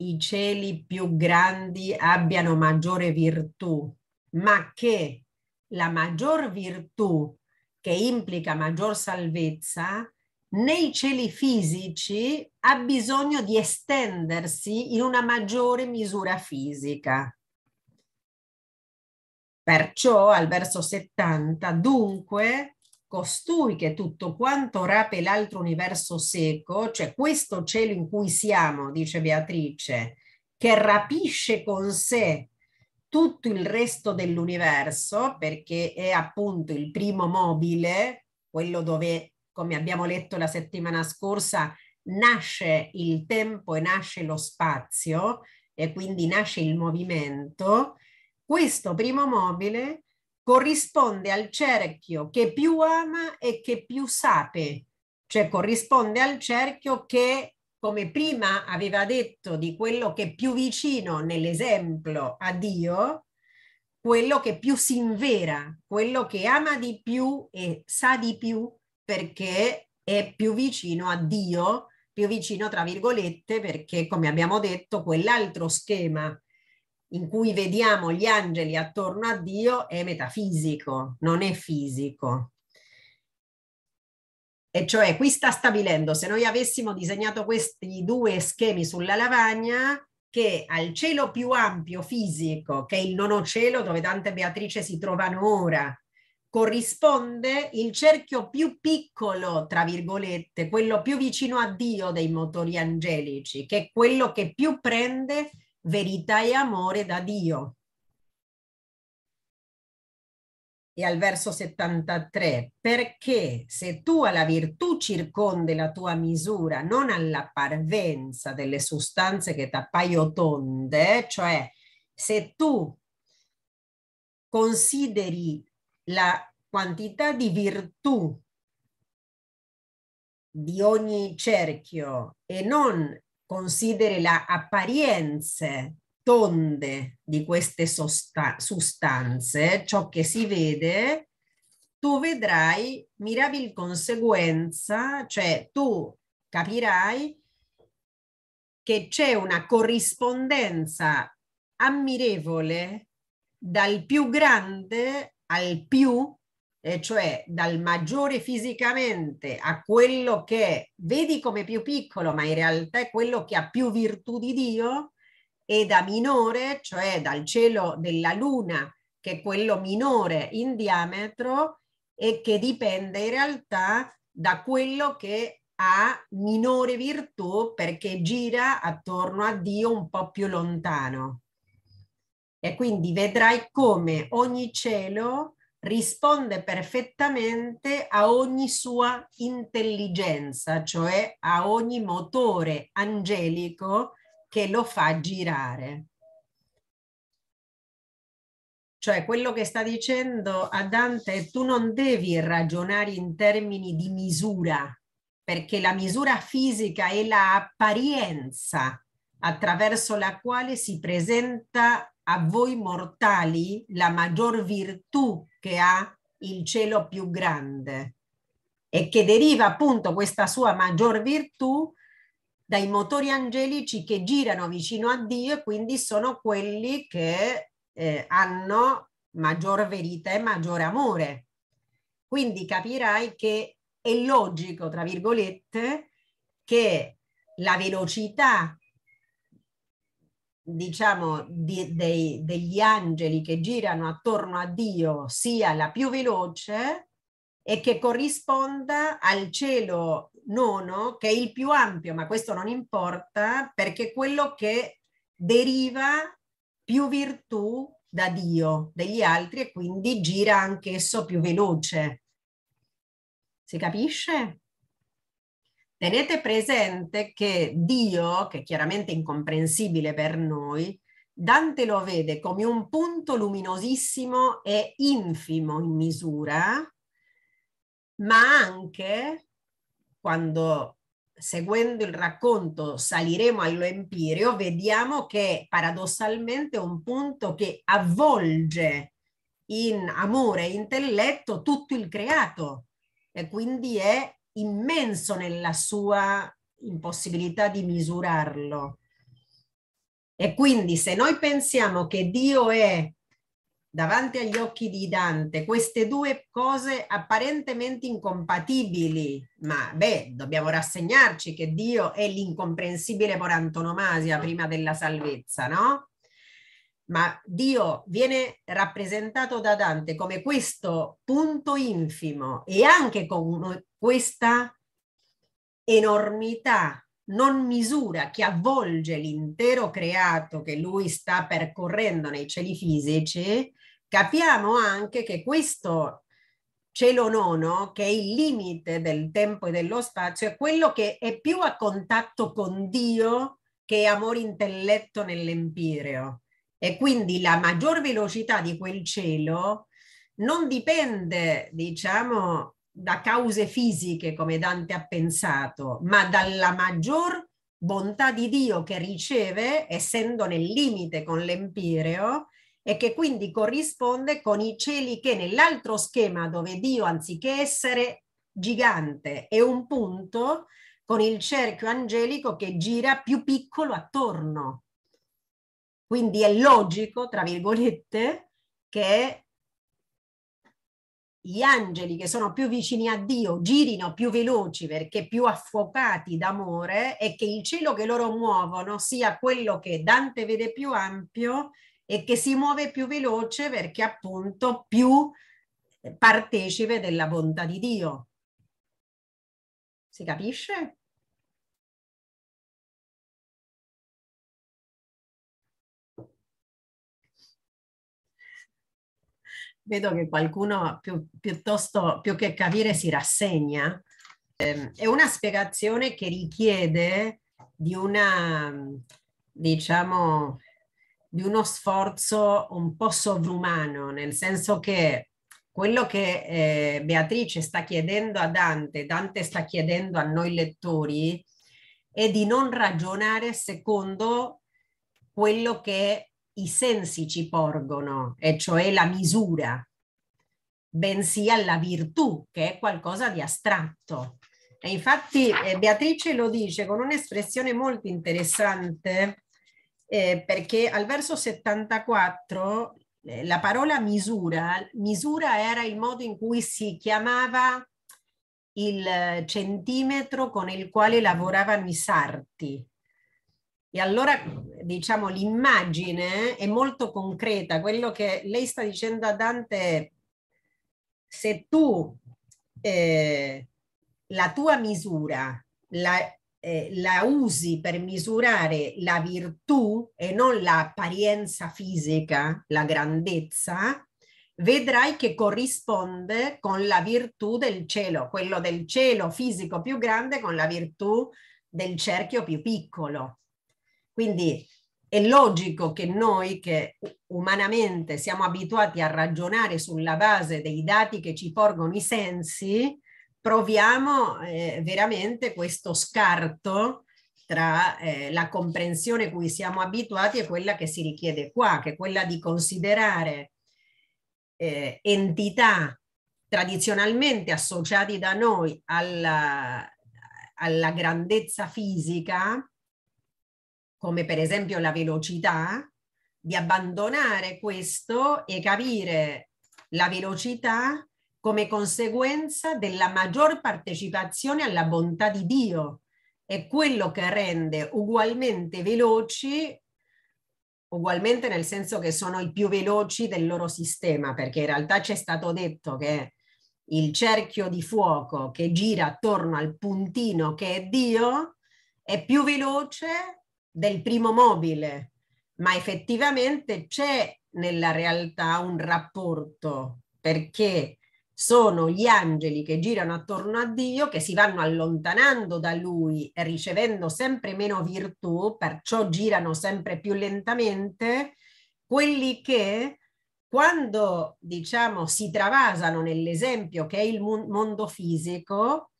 i cieli più grandi abbiano maggiore virtù, ma che la maggior virtù che implica maggior salvezza nei cieli fisici ha bisogno di estendersi in una maggiore misura fisica. Perciò al verso 70, dunque, costui che tutto quanto rape l'altro universo seco, cioè questo cielo in cui siamo, dice Beatrice, che rapisce con sé tutto il resto dell'universo, perché è appunto il primo mobile, quello dove, come abbiamo letto la settimana scorsa, nasce il tempo e nasce lo spazio e quindi nasce il movimento, questo primo mobile corrisponde al cerchio che più ama e che più sape, cioè corrisponde al cerchio che, come prima aveva detto, di quello che è più vicino nell'esempio a Dio, quello che più si invera, quello che ama di più e sa di più perché è più vicino a Dio, più vicino tra virgolette, perché come abbiamo detto, quell'altro schema in cui vediamo gli angeli attorno a Dio è metafisico, non è fisico. E cioè qui sta stabilendo, se noi avessimo disegnato questi due schemi sulla lavagna, che al cielo più ampio fisico, che è il nono cielo dove Dante e Beatrice si trovano ora, corrisponde il cerchio più piccolo, tra virgolette, quello più vicino a Dio dei motori angelici, che è quello che più prende verità e amore da Dio. E al verso 73, perché se tu alla virtù circonde la tua misura, non alla parvenza delle sostanze che t'appaio tonde, cioè se tu consideri la quantità di virtù di ogni cerchio e non consideri le apparenze tonde di queste sostanze, ciò che si vede, tu vedrai mirabil conseguenza, cioè tu capirai che c'è una corrispondenza ammirevole dal più grande al più eh, cioè dal maggiore fisicamente a quello che vedi come più piccolo, ma in realtà è quello che ha più virtù di Dio, e da minore, cioè dal cielo della luna, che è quello minore in diametro, e che dipende in realtà da quello che ha minore virtù perché gira attorno a Dio un po' più lontano. E quindi vedrai come ogni cielo risponde perfettamente a ogni sua intelligenza, cioè a ogni motore angelico che lo fa girare. Cioè quello che sta dicendo a Dante è tu non devi ragionare in termini di misura, perché la misura fisica è l'apparenza la attraverso la quale si presenta a voi mortali la maggior virtù che ha il cielo più grande e che deriva appunto questa sua maggior virtù dai motori angelici che girano vicino a Dio e quindi sono quelli che eh, hanno maggior verità e maggior amore. Quindi capirai che è logico, tra virgolette, che la velocità diciamo, di, dei, degli angeli che girano attorno a Dio sia la più veloce e che corrisponda al cielo nono, che è il più ampio, ma questo non importa, perché è quello che deriva più virtù da Dio degli altri e quindi gira anchesso più veloce. Si capisce? Tenete presente che Dio, che è chiaramente incomprensibile per noi, Dante lo vede come un punto luminosissimo e infimo in misura, ma anche quando seguendo il racconto saliremo all'empirio, vediamo che paradossalmente è un punto che avvolge in amore e intelletto tutto il creato e quindi è immenso nella sua impossibilità di misurarlo. E quindi se noi pensiamo che Dio è davanti agli occhi di Dante queste due cose apparentemente incompatibili, ma beh, dobbiamo rassegnarci che Dio è l'incomprensibile per antonomasia prima della salvezza, no? ma Dio viene rappresentato da Dante come questo punto infimo e anche con questa enormità non misura che avvolge l'intero creato che lui sta percorrendo nei cieli fisici, capiamo anche che questo cielo nono, che è il limite del tempo e dello spazio, è quello che è più a contatto con Dio che amore intelletto nell'empireo e quindi la maggior velocità di quel cielo non dipende, diciamo, da cause fisiche come Dante ha pensato, ma dalla maggior bontà di Dio che riceve, essendo nel limite con l'empireo, e che quindi corrisponde con i cieli che nell'altro schema dove Dio, anziché essere gigante, è un punto, con il cerchio angelico che gira più piccolo attorno. Quindi è logico, tra virgolette, che gli angeli che sono più vicini a Dio girino più veloci perché più affocati d'amore e che il cielo che loro muovono sia quello che Dante vede più ampio e che si muove più veloce perché appunto più partecipe della bontà di Dio. Si capisce? vedo che qualcuno più, piuttosto più che capire si rassegna. Eh, è una spiegazione che richiede di una, diciamo, di uno sforzo un po' sovrumano, nel senso che quello che eh, Beatrice sta chiedendo a Dante, Dante sta chiedendo a noi lettori, è di non ragionare secondo quello che i sensi ci porgono, e cioè la misura, bensì alla virtù, che è qualcosa di astratto. E infatti eh, Beatrice lo dice con un'espressione molto interessante, eh, perché al verso 74 eh, la parola misura, misura era il modo in cui si chiamava il eh, centimetro con il quale lavoravano i sarti e allora, diciamo, l'immagine è molto concreta. Quello che lei sta dicendo a Dante è se tu eh, la tua misura la, eh, la, usi per misurare la virtù e non l'apparenza fisica, la grandezza, vedrai che corrisponde con la virtù del cielo, quello del cielo fisico più grande con la virtù del cerchio più piccolo. Quindi è logico che noi che umanamente siamo abituati a ragionare sulla base dei dati che ci porgono i sensi, proviamo eh, veramente questo scarto tra eh, la comprensione cui siamo abituati e quella che si richiede qua, che è quella di considerare eh, entità tradizionalmente associate da noi alla, alla grandezza fisica come per esempio la velocità, di abbandonare questo e capire la velocità come conseguenza della maggior partecipazione alla bontà di Dio. È quello che rende ugualmente veloci, ugualmente nel senso che sono i più veloci del loro sistema, perché in realtà c'è stato detto che il cerchio di fuoco che gira attorno al puntino che è Dio è più veloce del primo mobile, ma effettivamente c'è nella realtà un rapporto perché sono gli angeli che girano attorno a Dio, che si vanno allontanando da Lui, ricevendo sempre meno virtù, perciò girano sempre più lentamente, quelli che quando diciamo si travasano nell'esempio che è il mondo fisico,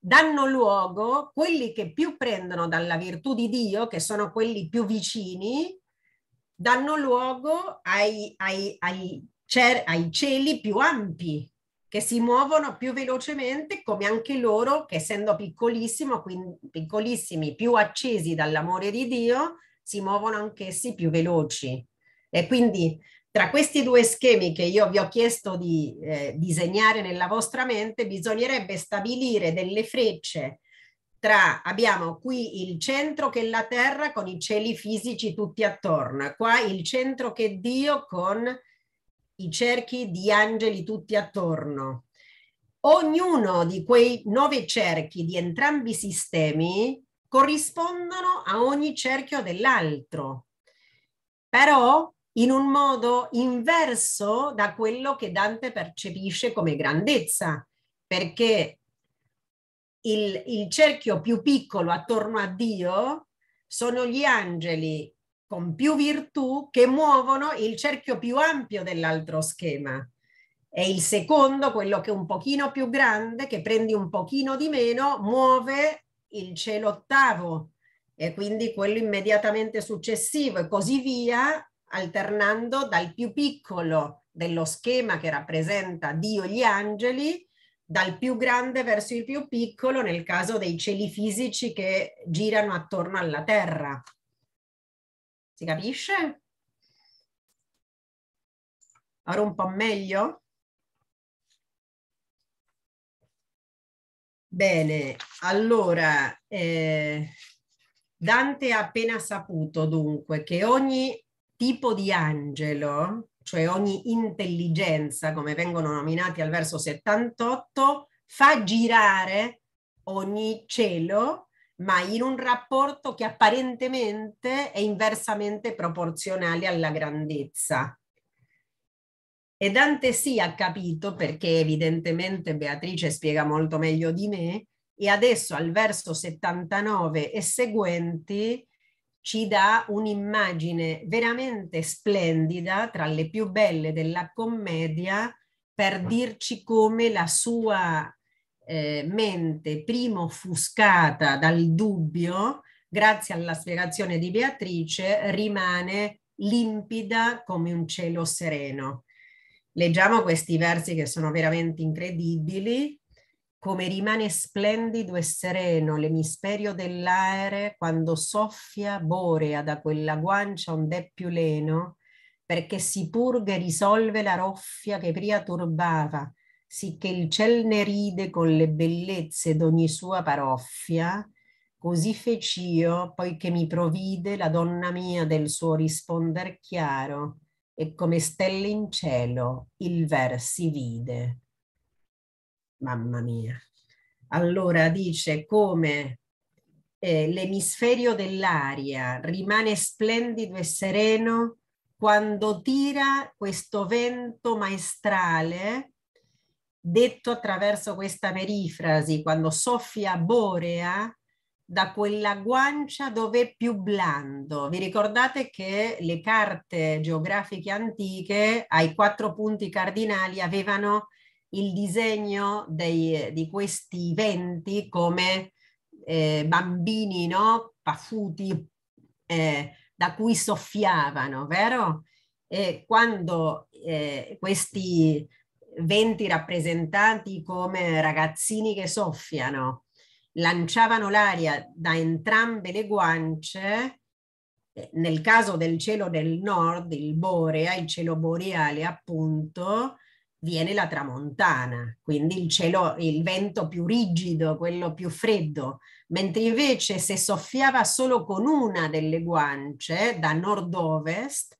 danno luogo quelli che più prendono dalla virtù di Dio, che sono quelli più vicini, danno luogo ai, ai, ai, cer- ai cieli più ampi, che si muovono più velocemente come anche loro che essendo piccolissimi, più accesi dall'amore di Dio, si muovono anch'essi più veloci. E quindi tra questi due schemi che io vi ho chiesto di eh, disegnare nella vostra mente, bisognerebbe stabilire delle frecce tra, abbiamo qui il centro che è la Terra con i cieli fisici tutti attorno, qua il centro che è Dio con i cerchi di angeli tutti attorno. Ognuno di quei nove cerchi di entrambi i sistemi corrispondono a ogni cerchio dell'altro. Però in un modo inverso da quello che Dante percepisce come grandezza, perché il, il cerchio più piccolo attorno a Dio sono gli angeli con più virtù che muovono il cerchio più ampio dell'altro schema. E il secondo, quello che è un pochino più grande, che prendi un pochino di meno, muove il cielo ottavo e quindi quello immediatamente successivo e così via alternando dal più piccolo dello schema che rappresenta Dio e gli angeli, dal più grande verso il più piccolo nel caso dei cieli fisici che girano attorno alla Terra. Si capisce? Ora un po' meglio? Bene, allora eh, Dante ha appena saputo dunque che ogni tipo di angelo, cioè ogni intelligenza, come vengono nominati al verso 78, fa girare ogni cielo, ma in un rapporto che apparentemente è inversamente proporzionale alla grandezza. E Dante sì ha capito, perché evidentemente Beatrice spiega molto meglio di me, e adesso al verso 79 e seguenti ci dà un'immagine veramente splendida, tra le più belle della commedia, per mm. dirci come la sua eh, mente, prima offuscata dal dubbio, grazie alla spiegazione di Beatrice, rimane limpida come un cielo sereno. Leggiamo questi versi che sono veramente incredibili come rimane splendido e sereno l'emisperio dell'aere quando soffia borea da quella guancia ond'è più leno, perché si purga e risolve la roffia che pria turbava, sicché il ciel ne ride con le bellezze d'ogni sua paroffia, così fec'io, poiché mi provide la donna mia del suo risponder chiaro, e come stelle in cielo il ver si vide. Mamma mia. Allora dice come eh, l'emisferio dell'aria rimane splendido e sereno quando tira questo vento maestrale, detto attraverso questa perifrasi, quando soffia borea da quella guancia dove è più blando. Vi ricordate che le carte geografiche antiche ai quattro punti cardinali avevano il disegno dei, eh, di questi venti come eh, bambini no? paffuti eh, da cui soffiavano, vero? E quando eh, questi venti rappresentati come ragazzini che soffiano lanciavano l'aria da entrambe le guance, eh, nel caso del cielo del nord, il borea, il cielo boreale appunto, viene la tramontana, quindi il cielo, il vento più rigido, quello più freddo, mentre invece se soffiava solo con una delle guance da nord-ovest,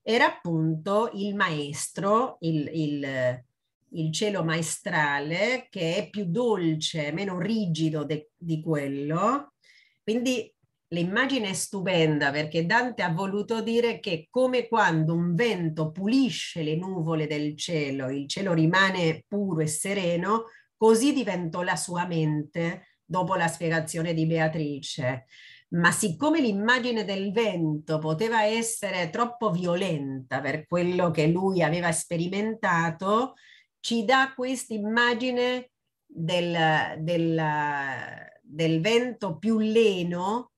era appunto il maestro, il, il, il cielo maestrale che è più dolce, meno rigido de, di quello. Quindi L'immagine è stupenda perché Dante ha voluto dire che come quando un vento pulisce le nuvole del cielo, il cielo rimane puro e sereno, così diventò la sua mente dopo la spiegazione di Beatrice. Ma siccome l'immagine del vento poteva essere troppo violenta per quello che lui aveva sperimentato, ci dà questa immagine del, del, del vento più leno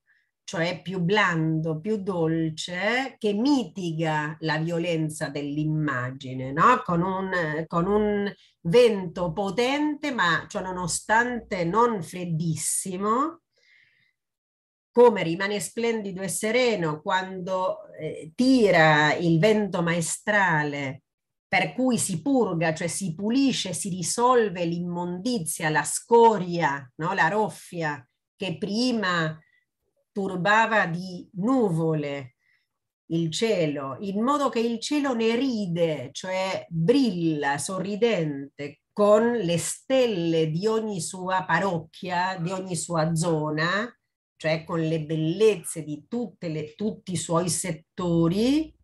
cioè più blando, più dolce, che mitiga la violenza dell'immagine, no? con, un, con un vento potente, ma cioè, nonostante non freddissimo, come rimane splendido e sereno quando eh, tira il vento maestrale per cui si purga, cioè si pulisce, si risolve l'immondizia, la scoria, no? la roffia che prima turbava di nuvole il cielo, in modo che il cielo ne ride, cioè brilla sorridente con le stelle di ogni sua parrocchia, di ogni sua zona, cioè con le bellezze di le, tutti i suoi settori.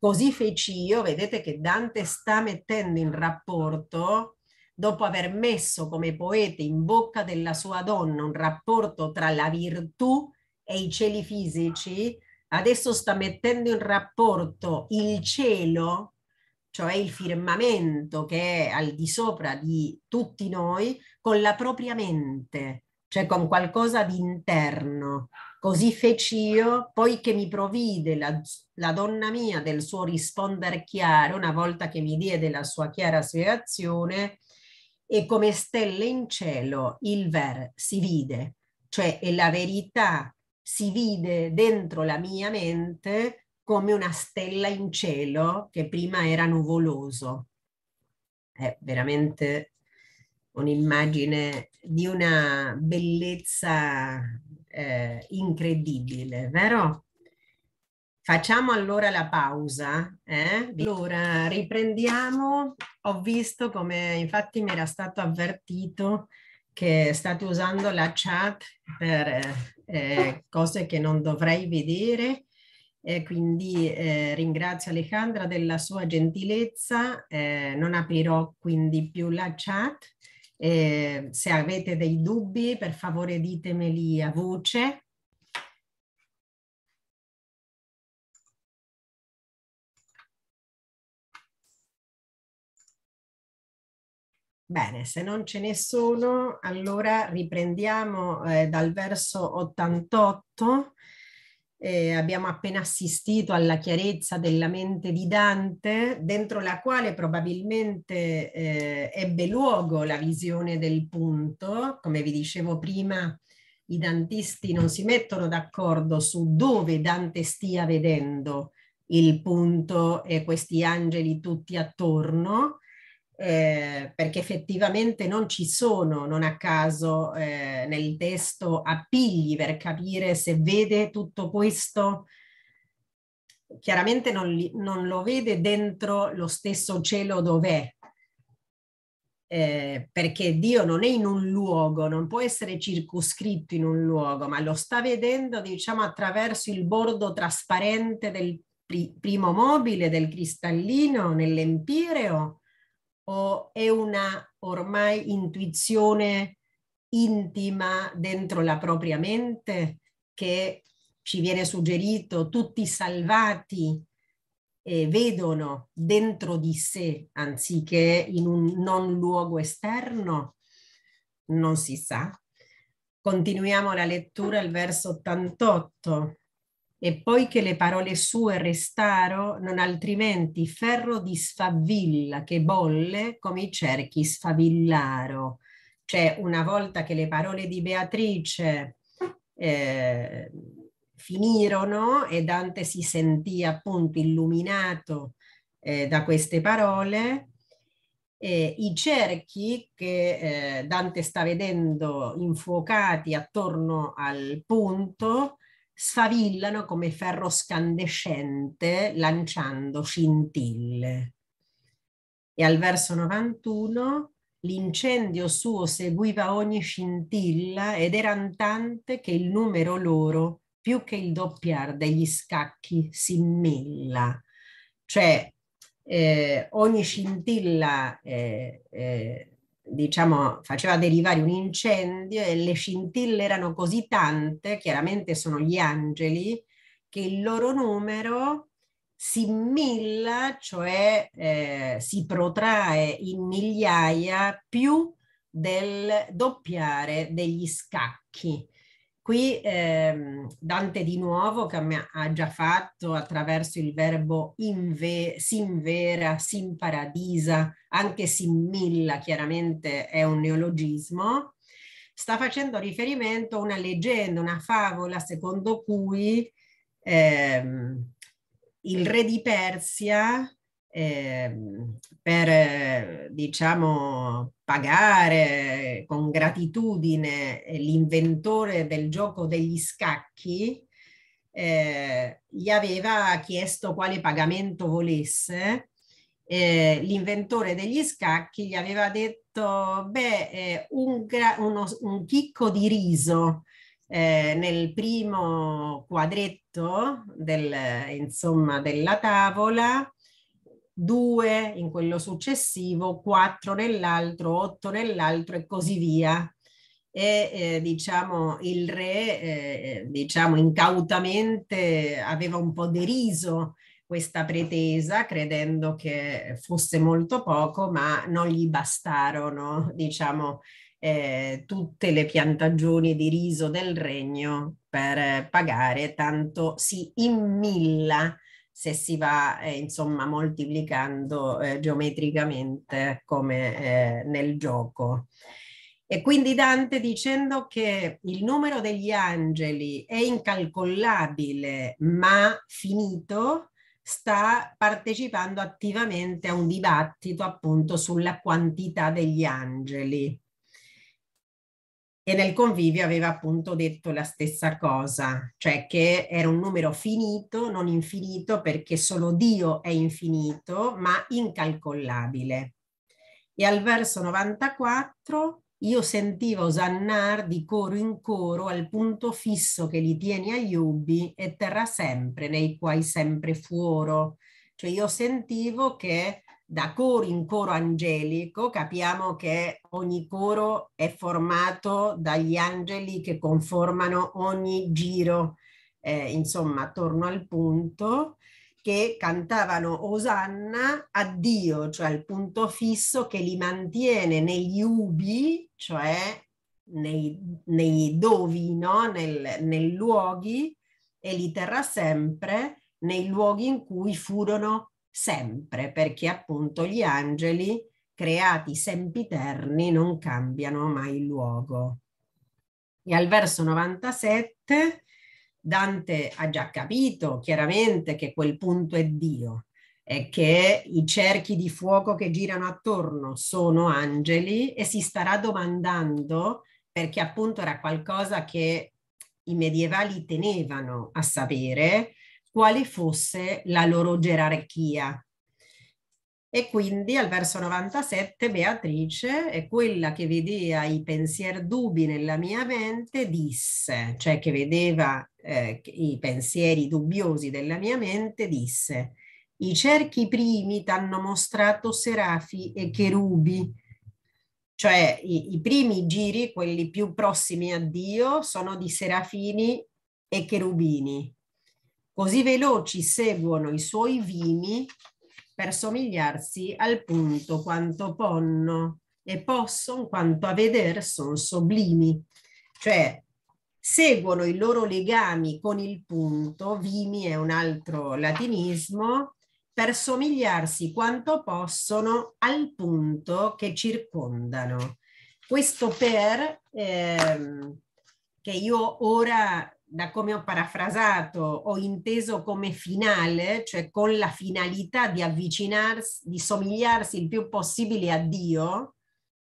Così feci io, vedete che Dante sta mettendo in rapporto, dopo aver messo come poeta in bocca della sua donna un rapporto tra la virtù e i cieli fisici, adesso sta mettendo in rapporto il cielo, cioè il firmamento che è al di sopra di tutti noi, con la propria mente, cioè con qualcosa di interno. Così feci io, poiché mi provvide la, la donna mia del suo risponder chiaro, una volta che mi diede la sua chiara spiegazione, e come stelle in cielo il ver si vide, cioè è la verità si vide dentro la mia mente come una stella in cielo che prima era nuvoloso. È veramente un'immagine di una bellezza eh, incredibile, vero? Facciamo allora la pausa. Eh? Allora riprendiamo. Ho visto come infatti mi era stato avvertito che state usando la chat per eh, cose che non dovrei vedere. E quindi eh, ringrazio Alejandra della sua gentilezza, eh, non aprirò quindi più la chat. Eh, se avete dei dubbi per favore ditemeli a voce Bene, se non ce ne sono, allora riprendiamo eh, dal verso 88. Eh, abbiamo appena assistito alla chiarezza della mente di Dante, dentro la quale probabilmente eh, ebbe luogo la visione del punto. Come vi dicevo prima, i dantisti non si mettono d'accordo su dove Dante stia vedendo il punto e questi angeli tutti attorno, eh, perché effettivamente non ci sono, non a caso, eh, nel testo appigli per capire se vede tutto questo. Chiaramente non, li, non lo vede dentro lo stesso cielo dov'è, eh, perché Dio non è in un luogo, non può essere circoscritto in un luogo, ma lo sta vedendo, diciamo, attraverso il bordo trasparente del pri primo mobile, del cristallino, nell'empireo o è una ormai intuizione intima dentro la propria mente che ci viene suggerito, tutti i salvati eh, vedono dentro di sé anziché in un non luogo esterno? Non si sa. Continuiamo la lettura al verso 88 e poiché le parole sue restaro, non altrimenti ferro di sfavilla che bolle come i cerchi sfavillaro. Cioè, una volta che le parole di Beatrice eh, finirono e Dante si sentì appunto illuminato eh, da queste parole, eh, i cerchi che eh, Dante sta vedendo infuocati attorno al punto sfavillano come ferro scandescente lanciando scintille. E al verso 91 l'incendio suo seguiva ogni scintilla ed erano tante che il numero loro più che il doppiar degli scacchi si milla. Cioè eh, ogni scintilla eh, eh, diciamo, faceva derivare un incendio e le scintille erano così tante, chiaramente sono gli angeli, che il loro numero si milla, cioè eh, si protrae in migliaia più del doppiare degli scacchi. Qui eh, Dante di nuovo, come ha già fatto attraverso il verbo inve, sinvera, sinparadisa, anche simmilla, chiaramente è un neologismo, sta facendo riferimento a una leggenda, una favola secondo cui eh, il re di Persia eh, per diciamo, pagare con gratitudine l'inventore del gioco degli scacchi, eh, gli aveva chiesto quale pagamento volesse. Eh, l'inventore degli scacchi gli aveva detto, beh, eh, un, uno, un chicco di riso. Eh, nel primo quadretto del, insomma, della tavola due in quello successivo, quattro nell'altro, otto nell'altro e così via. E eh, diciamo il re, eh, diciamo incautamente, aveva un po' deriso questa pretesa credendo che fosse molto poco, ma non gli bastarono, diciamo, eh, tutte le piantagioni di riso del regno per pagare tanto si immilla se si va eh, insomma moltiplicando eh, geometricamente come eh, nel gioco. E quindi Dante dicendo che il numero degli angeli è incalcolabile ma finito, sta partecipando attivamente a un dibattito appunto sulla quantità degli angeli e nel convivio aveva appunto detto la stessa cosa, cioè che era un numero finito, non infinito, perché solo Dio è infinito, ma incalcolabile. E al verso 94 io sentivo osannar di coro in coro al punto fisso che li tieni ubi e terra sempre, nei quai sempre fuoro. Cioè io sentivo che da coro in coro angelico, capiamo che ogni coro è formato dagli angeli che conformano ogni giro, eh, insomma, attorno al punto, che cantavano Osanna a Dio, cioè al punto fisso che li mantiene negli ubi, cioè nei, nei dovi, no? Nel, nei luoghi, e li terrà sempre nei luoghi in cui furono sempre, perché appunto gli angeli creati sempiterni non cambiano mai luogo. E al verso 97 Dante ha già capito chiaramente che quel punto è Dio e che i cerchi di fuoco che girano attorno sono angeli e si starà domandando perché appunto era qualcosa che i medievali tenevano a sapere quale fosse la loro gerarchia. E quindi al verso 97 Beatrice è quella che vedeva i pensieri dubbi nella mia mente, disse, cioè che vedeva eh, i pensieri dubbiosi della mia mente, disse, i cerchi primi ti hanno mostrato serafi e cherubi, cioè i, i primi giri, quelli più prossimi a Dio, sono di serafini e cherubini, Così veloci seguono i suoi vimi per somigliarsi al punto quanto ponno e posson quanto a veder son sublimi. Cioè, seguono i loro legami con il punto, vimi è un altro latinismo, per somigliarsi quanto possono al punto che circondano. Questo per, ehm, che io ora da come ho parafrasato, ho inteso come finale, cioè con la finalità di avvicinarsi, di somigliarsi il più possibile a Dio,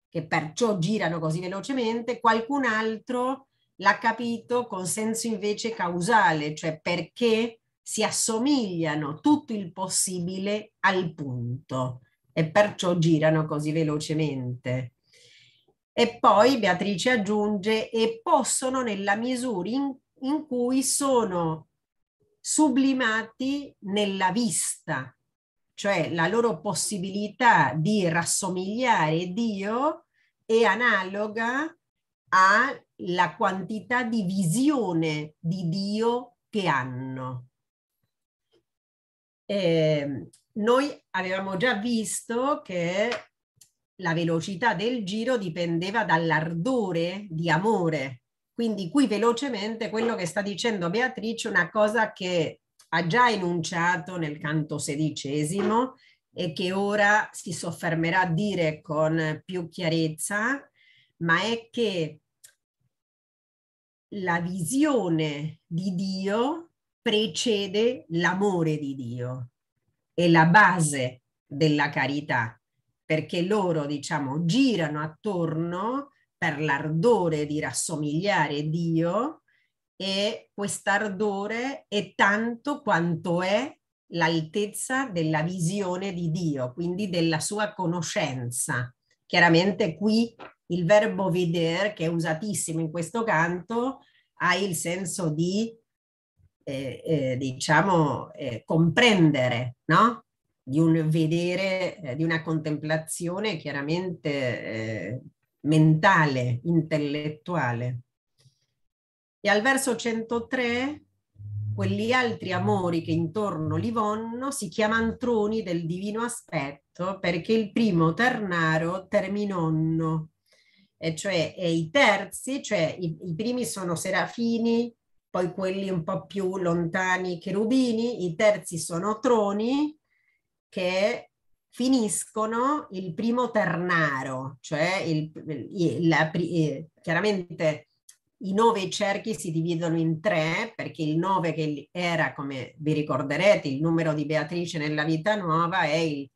che perciò girano così velocemente, qualcun altro l'ha capito con senso invece causale, cioè perché si assomigliano tutto il possibile al punto e perciò girano così velocemente. E poi Beatrice aggiunge e possono nella misura in in cui sono sublimati nella vista, cioè la loro possibilità di rassomigliare Dio è analoga alla quantità di visione di Dio che hanno. Eh, noi avevamo già visto che la velocità del giro dipendeva dall'ardore di amore quindi qui velocemente quello che sta dicendo Beatrice, una cosa che ha già enunciato nel canto sedicesimo e che ora si soffermerà a dire con più chiarezza, ma è che la visione di Dio precede l'amore di Dio, è la base della carità, perché loro, diciamo, girano attorno per l'ardore di rassomigliare Dio e quest'ardore è tanto quanto è l'altezza della visione di Dio, quindi della sua conoscenza. Chiaramente qui il verbo vedere, che è usatissimo in questo canto, ha il senso di, eh, eh, diciamo, eh, comprendere, no? Di un vedere, eh, di una contemplazione chiaramente eh, mentale, intellettuale. E al verso 103 quegli altri amori che intorno li vonno si chiaman troni del divino aspetto perché il primo ternaro terminonno, e cioè e i terzi, cioè i, i primi sono serafini, poi quelli un po' più lontani cherubini, i terzi sono troni che finiscono il primo ternaro, cioè il, il, la, chiaramente i nove cerchi si dividono in tre perché il nove che era, come vi ricorderete, il numero di Beatrice nella vita nuova è il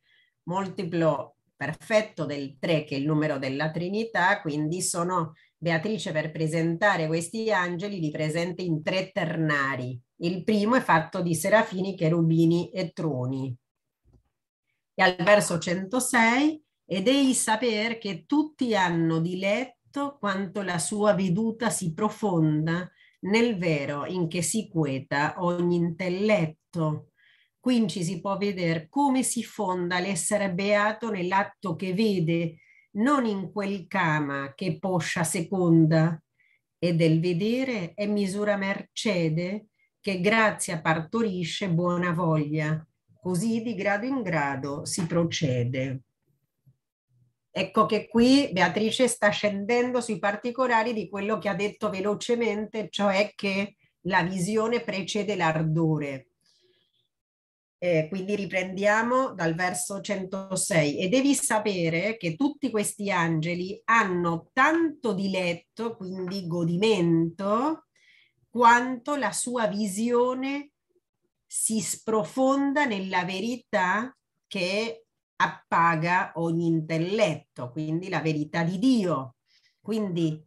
multiplo perfetto del tre, che è il numero della Trinità, quindi sono Beatrice per presentare questi angeli li presenta in tre ternari. Il primo è fatto di serafini, cherubini e troni e al verso 106, ed ei saper che tutti hanno diletto quanto la sua veduta si profonda nel vero in che si queta ogni intelletto. Quinci si può vedere come si fonda l'essere beato nell'atto che vede, non in quel cama che poscia seconda, e del vedere è misura mercede che grazia partorisce buona voglia, Così di grado in grado si procede. Ecco che qui Beatrice sta scendendo sui particolari di quello che ha detto velocemente, cioè che la visione precede l'ardore. Eh, quindi riprendiamo dal verso 106. E devi sapere che tutti questi angeli hanno tanto diletto, quindi godimento, quanto la sua visione si sprofonda nella verità che appaga ogni intelletto, quindi la verità di Dio. Quindi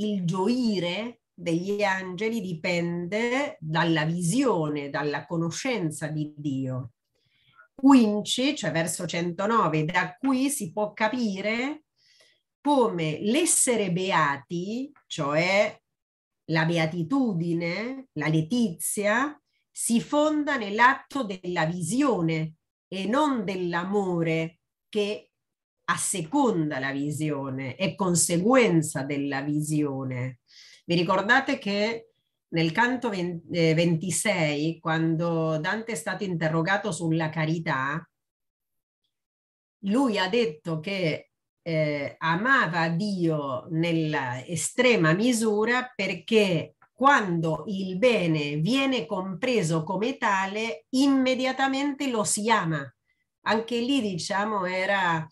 il gioire degli angeli dipende dalla visione, dalla conoscenza di Dio. Quinci, cioè verso 109, da qui si può capire come l'essere beati, cioè la beatitudine, la letizia, si fonda nell'atto della visione e non dell'amore che asseconda la visione, è conseguenza della visione. Vi ricordate che nel canto 26, eh, quando Dante è stato interrogato sulla carità, lui ha detto che eh, amava Dio nella estrema misura perché quando il bene viene compreso come tale, immediatamente lo si ama. Anche lì, diciamo, era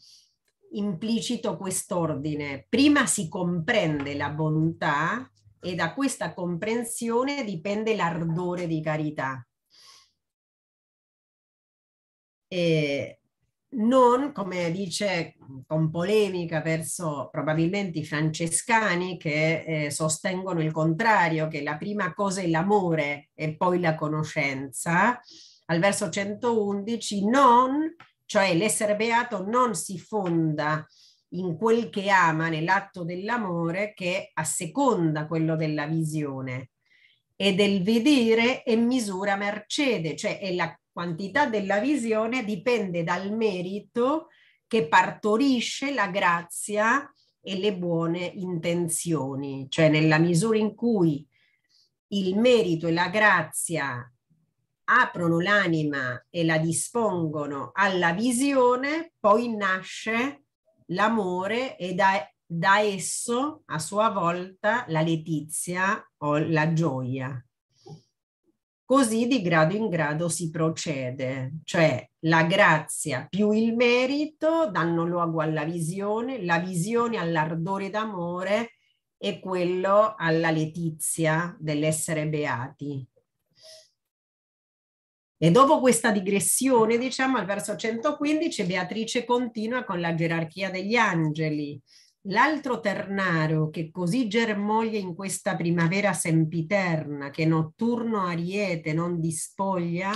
implicito quest'ordine. Prima si comprende la bontà e da questa comprensione dipende l'ardore di carità. E non, come dice con polemica verso probabilmente i francescani che eh, sostengono il contrario, che la prima cosa è l'amore e poi la conoscenza, al verso 111 non, cioè l'essere beato non si fonda in quel che ama nell'atto dell'amore che asseconda quello della visione e del vedere è misura mercede, cioè è la quantità della visione dipende dal merito che partorisce la grazia e le buone intenzioni, cioè nella misura in cui il merito e la grazia aprono l'anima e la dispongono alla visione, poi nasce l'amore e da, da esso a sua volta la letizia o la gioia. Così di grado in grado si procede, cioè la grazia più il merito danno luogo alla visione, la visione all'ardore d'amore e quello alla letizia dell'essere beati. E dopo questa digressione, diciamo, al verso 115, Beatrice continua con la gerarchia degli angeli L'altro ternaro che così germoglia in questa primavera sempiterna, che notturno ariete non dispoglia,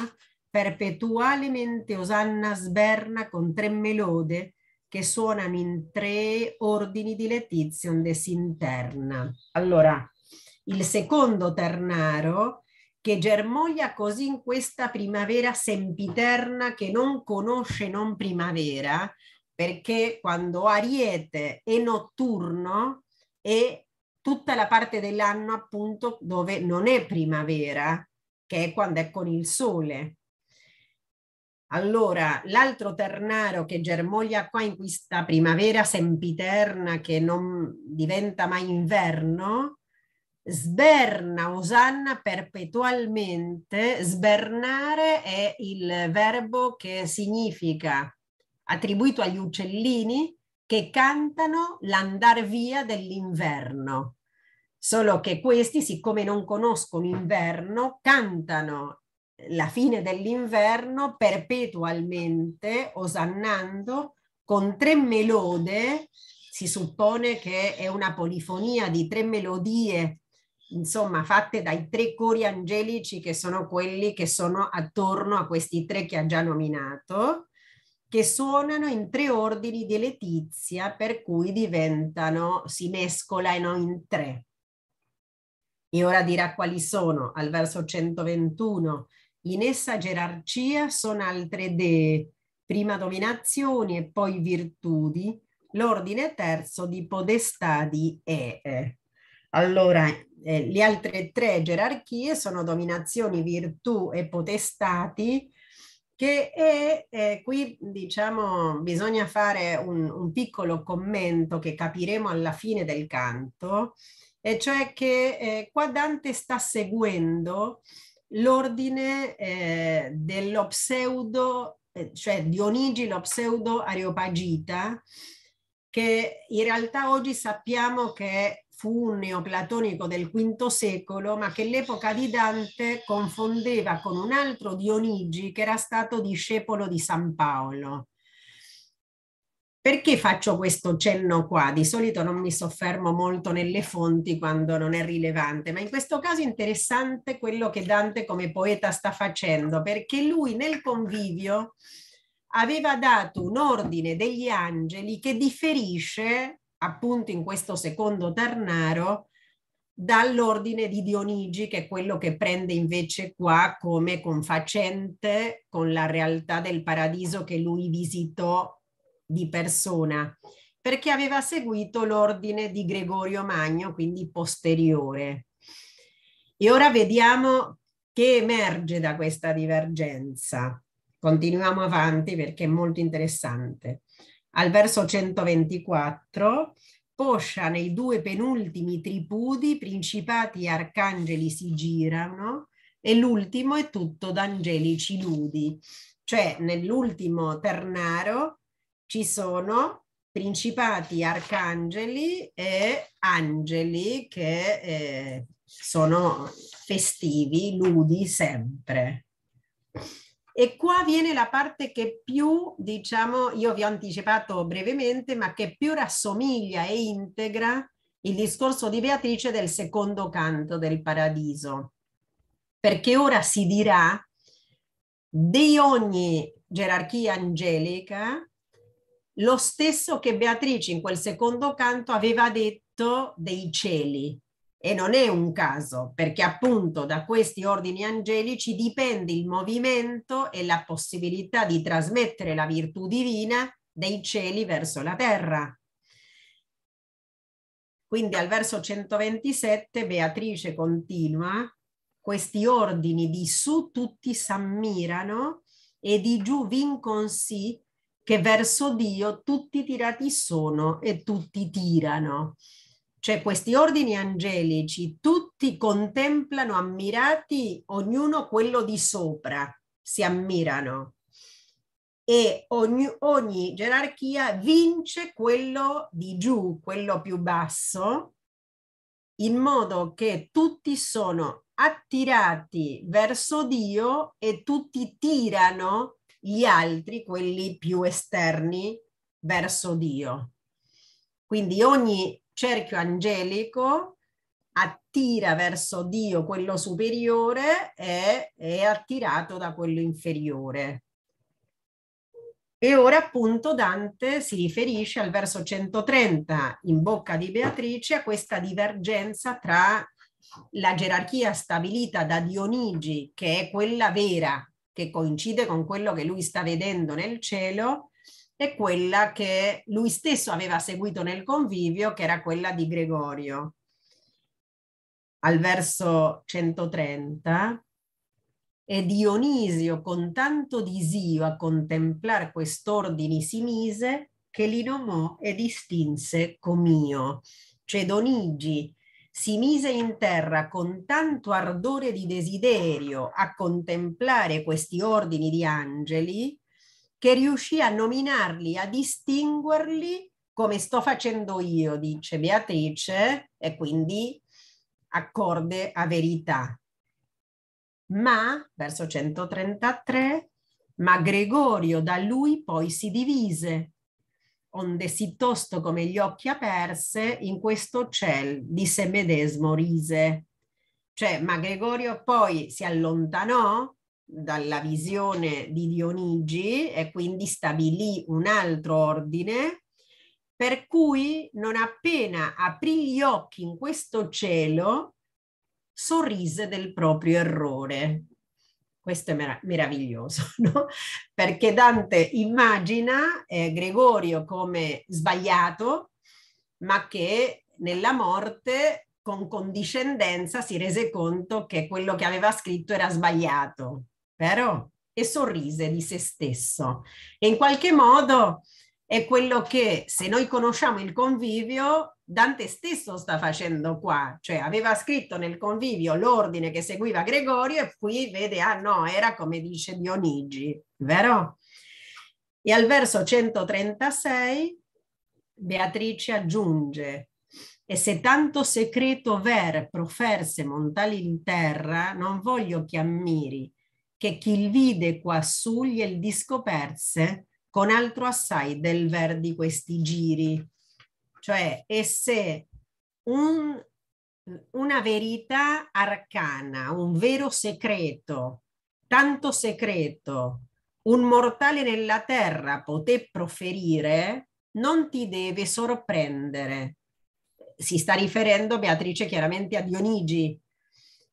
perpetualmente osanna sberna con tre melode che suonano in tre ordini di letizion sinterna. Allora, il secondo ternaro che germoglia così in questa primavera sempiterna che non conosce non primavera, perché quando Ariete è notturno è tutta la parte dell'anno appunto dove non è primavera, che è quando è con il sole. Allora, l'altro ternaro che germoglia qua in questa primavera sempiterna che non diventa mai inverno, sberna, osanna perpetualmente, sbernare è il verbo che significa attribuito agli uccellini che cantano l'andar via dell'inverno. Solo che questi, siccome non conoscono inverno, cantano la fine dell'inverno perpetualmente, osannando, con tre melode, si suppone che è una polifonia di tre melodie insomma, fatte dai tre cori angelici che sono quelli che sono attorno a questi tre che ha già nominato, che suonano in tre ordini di letizia, per cui diventano, si mescolano in tre. E ora dirà quali sono, al verso 121. In essa gerarchia sono altre dee, prima dominazioni e poi virtudi, l'ordine terzo di podestà di ee. Allora, eh, le altre tre gerarchie sono dominazioni, virtù e potestati, che è, eh, qui diciamo bisogna fare un, un, piccolo commento che capiremo alla fine del canto, e cioè che eh, qua Dante sta seguendo l'ordine eh, dello pseudo, eh, cioè Dionigi lo pseudo Areopagita, che in realtà oggi sappiamo che fu un neoplatonico del V secolo, ma che l'epoca di Dante confondeva con un altro Dionigi che era stato discepolo di San Paolo. Perché faccio questo cenno qua? Di solito non mi soffermo molto nelle fonti quando non è rilevante, ma in questo caso è interessante quello che Dante come poeta sta facendo, perché lui nel convivio aveva dato un ordine degli angeli che differisce appunto in questo secondo Tarnaro dall'ordine di Dionigi, che è quello che prende invece qua come confacente con la realtà del paradiso che lui visitò di persona, perché aveva seguito l'ordine di Gregorio Magno, quindi posteriore. E ora vediamo che emerge da questa divergenza. Continuiamo avanti perché è molto interessante al verso 124, poscia nei due penultimi tripudi principati e arcangeli si girano e l'ultimo è tutto d'angelici ludi. Cioè nell'ultimo ternaro ci sono principati, arcangeli e angeli che eh, sono festivi, ludi sempre. E qua viene la parte che più, diciamo, io vi ho anticipato brevemente, ma che più rassomiglia e integra il discorso di Beatrice del secondo canto del paradiso. Perché ora si dirà di ogni gerarchia angelica lo stesso che Beatrice in quel secondo canto aveva detto dei cieli, e non è un caso, perché appunto da questi ordini angelici dipende il movimento e la possibilità di trasmettere la virtù divina dei cieli verso la terra. Quindi al verso 127 Beatrice continua, questi ordini di su tutti s'ammirano e di giù sì che verso Dio tutti tirati sono e tutti tirano. Cioè questi ordini angelici tutti contemplano ammirati ognuno quello di sopra, si ammirano e ogni, ogni gerarchia vince quello di giù, quello più basso, in modo che tutti sono attirati verso Dio e tutti tirano gli altri, quelli più esterni, verso Dio. Quindi ogni cerchio angelico attira verso Dio quello superiore e è attirato da quello inferiore. E ora appunto Dante si riferisce al verso 130 in bocca di Beatrice a questa divergenza tra la gerarchia stabilita da Dionigi, che è quella vera, che coincide con quello che lui sta vedendo nel cielo, e quella che lui stesso aveva seguito nel convivio, che era quella di Gregorio. Al verso 130, e Dionisio con tanto disio a contemplar quest'ordini si mise, che li nomò e distinse comio. Cioè Donigi si mise in terra con tanto ardore di desiderio a contemplare questi ordini di angeli, che riuscì a nominarli, a distinguerli come sto facendo io, dice Beatrice, e quindi accorde a verità. Ma, verso 133, ma Gregorio da lui poi si divise, onde si tosto come gli occhi aperse in questo ciel di se medesimo rise. Cioè, ma Gregorio poi si allontanò dalla visione di Dionigi e quindi stabilì un altro ordine, per cui non appena aprì gli occhi in questo cielo, sorrise del proprio errore. Questo è mer- meraviglioso, [laughs] no? Perché Dante immagina eh, Gregorio come sbagliato, ma che nella morte con condiscendenza si rese conto che quello che aveva scritto era sbagliato vero? E sorrise di se stesso. E in qualche modo è quello che, se noi conosciamo il convivio, Dante stesso sta facendo qua, cioè aveva scritto nel convivio l'ordine che seguiva Gregorio e qui vede, ah no, era come dice Dionigi, vero? E al verso 136 Beatrice aggiunge, e se tanto secreto ver proferse montali in terra, non voglio che ammiri, che chi il vide quassù gliel discoperse con altro assai del ver di questi giri. Cioè, e se un, una verità arcana, un vero segreto, tanto segreto, un mortale nella terra poté proferire, non ti deve sorprendere. Si sta riferendo Beatrice chiaramente a Dionigi,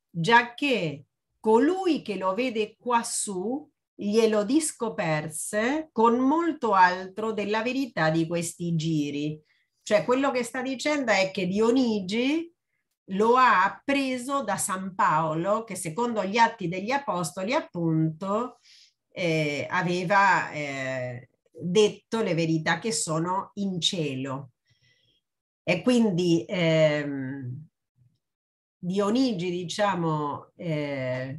già che colui che lo vede quassù glielo discoperse con molto altro della verità di questi giri. Cioè quello che sta dicendo è che Dionigi lo ha appreso da San Paolo, che secondo gli atti degli apostoli appunto eh, aveva eh, detto le verità che sono in cielo. E quindi ehm, Dionigi, diciamo, eh,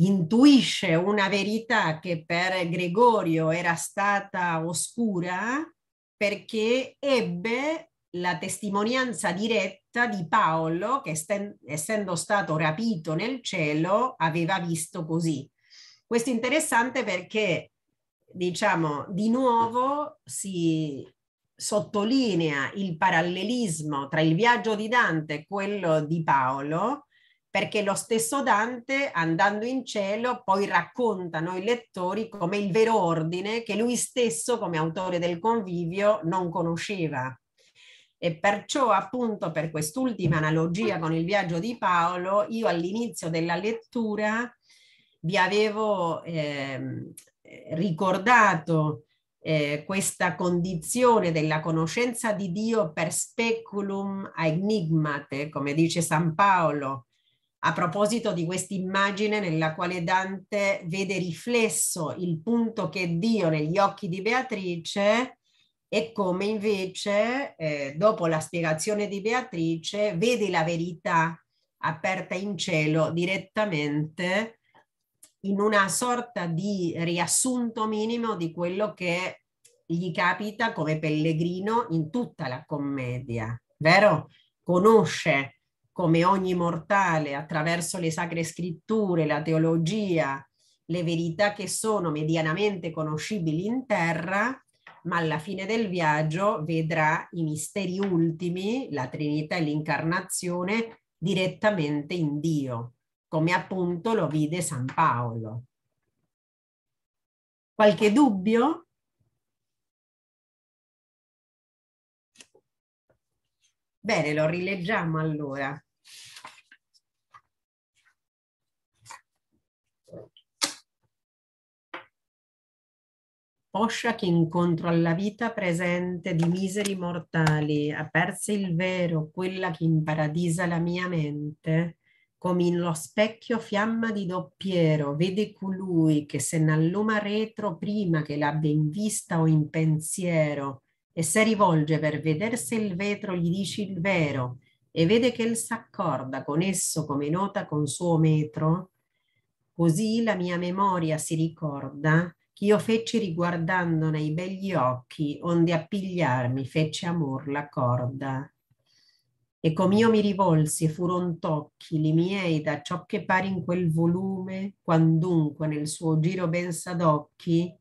intuisce una verità che per Gregorio era stata oscura perché ebbe la testimonianza diretta di Paolo che essendo stato rapito nel cielo aveva visto così. Questo è interessante perché diciamo di nuovo si sottolinea il parallelismo tra il viaggio di Dante e quello di Paolo, perché lo stesso Dante, andando in cielo, poi racconta ai lettori come il vero ordine che lui stesso, come autore del convivio, non conosceva. E perciò, appunto, per quest'ultima analogia con il viaggio di Paolo, io all'inizio della lettura vi avevo eh, ricordato eh, questa condizione della conoscenza di Dio per speculum a enigmate, come dice San Paolo, a proposito di questa immagine nella quale Dante vede riflesso il punto che Dio negli occhi di Beatrice e come invece, eh, dopo la spiegazione di Beatrice, vede la verità aperta in cielo direttamente in una sorta di riassunto minimo di quello che gli capita come pellegrino in tutta la commedia, vero? Conosce come ogni mortale attraverso le sacre scritture, la teologia, le verità che sono medianamente conoscibili in terra, ma alla fine del viaggio vedrà i misteri ultimi, la Trinità e l'incarnazione, direttamente in Dio come appunto lo vide San Paolo. Qualche dubbio? Bene, lo rileggiamo allora. poscia che incontro alla vita presente di miseri mortali, aperse il vero, quella che imparadisa la mia mente, come in lo specchio fiamma di doppiero, vede colui che se n'alluma retro prima che l'abbia in vista o in pensiero, e se rivolge per veder se il vetro gli dici il vero, e vede che il s'accorda con esso come nota con suo metro, così la mia memoria si ricorda ch'io feci riguardando nei begli occhi, onde a pigliarmi fece amor la corda e com'io mi rivolsi e furon tocchi li miei da ciò che pare in quel volume, quandunque nel suo giro ben s'adocchi,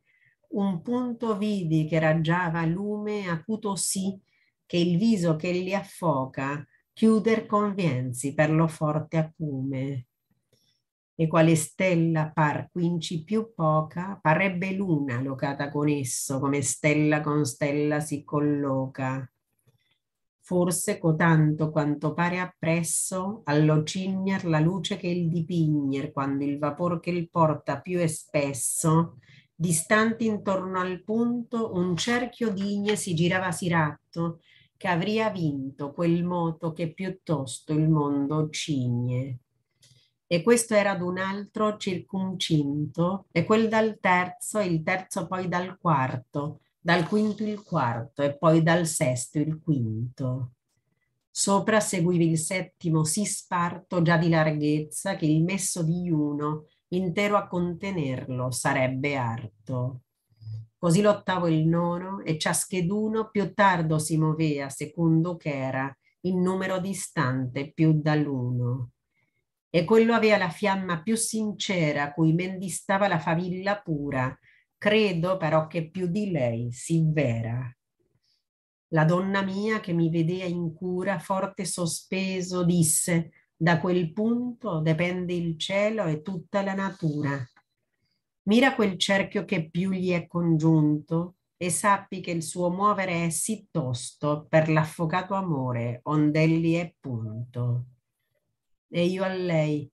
un punto vidi che raggiava lume acuto sì che il viso che li affoca chiuder convienzi per lo forte acume. E quale stella par quinci più poca, parrebbe luna locata con esso, come stella con stella si colloca forse cotanto quanto pare appresso all'ocignar la luce che il dipigner quando il vapor che il porta più è spesso distanti intorno al punto un cerchio d'igne si girava siratto che avria vinto quel moto che piuttosto il mondo cigne e questo era d'un altro circuncinto, e quel dal terzo, e il terzo poi dal quarto, dal quinto il quarto e poi dal sesto il quinto. Sopra seguivi il settimo si sparto già di larghezza che il messo di uno, intero a contenerlo sarebbe arto. Così l'ottavo e il nono e ciascheduno più tardo si movea secondo che era in numero distante più dall'uno. E quello avea la fiamma più sincera cui men distava la favilla pura Credo però che più di lei si vera. La donna mia che mi vedea in cura, forte sospeso, disse, da quel punto dipende il cielo e tutta la natura. Mira quel cerchio che più gli è congiunto e sappi che il suo muovere è sì tosto per l'affocato amore ond'elli è punto. E io a lei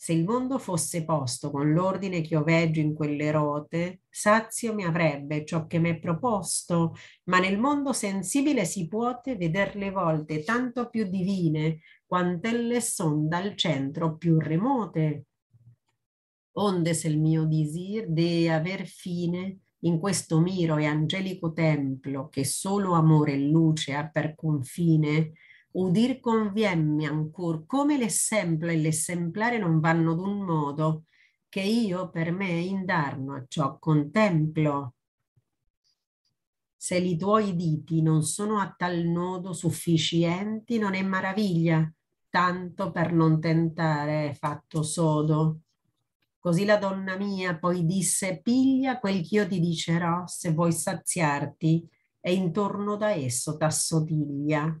se il mondo fosse posto con l'ordine ch'io veggio in quelle rote, sazio mi avrebbe ciò che m'è proposto, ma nel mondo sensibile si puote veder le volte tanto più divine, quant'elle son dal centro più remote. Onde se il mio disir dee aver fine, in questo miro e angelico templo che solo amore e luce ha per confine, Udir conviemmi ancor come l'esemplo e l'essemplare non vanno d'un modo, che io per me indarno a ciò contemplo. Se li tuoi diti non sono a tal nodo sufficienti, non è maraviglia, tanto per non tentare è fatto sodo. Così la donna mia poi disse, piglia quel ch'io ti dicerò se vuoi saziarti, e intorno da esso t'assottiglia.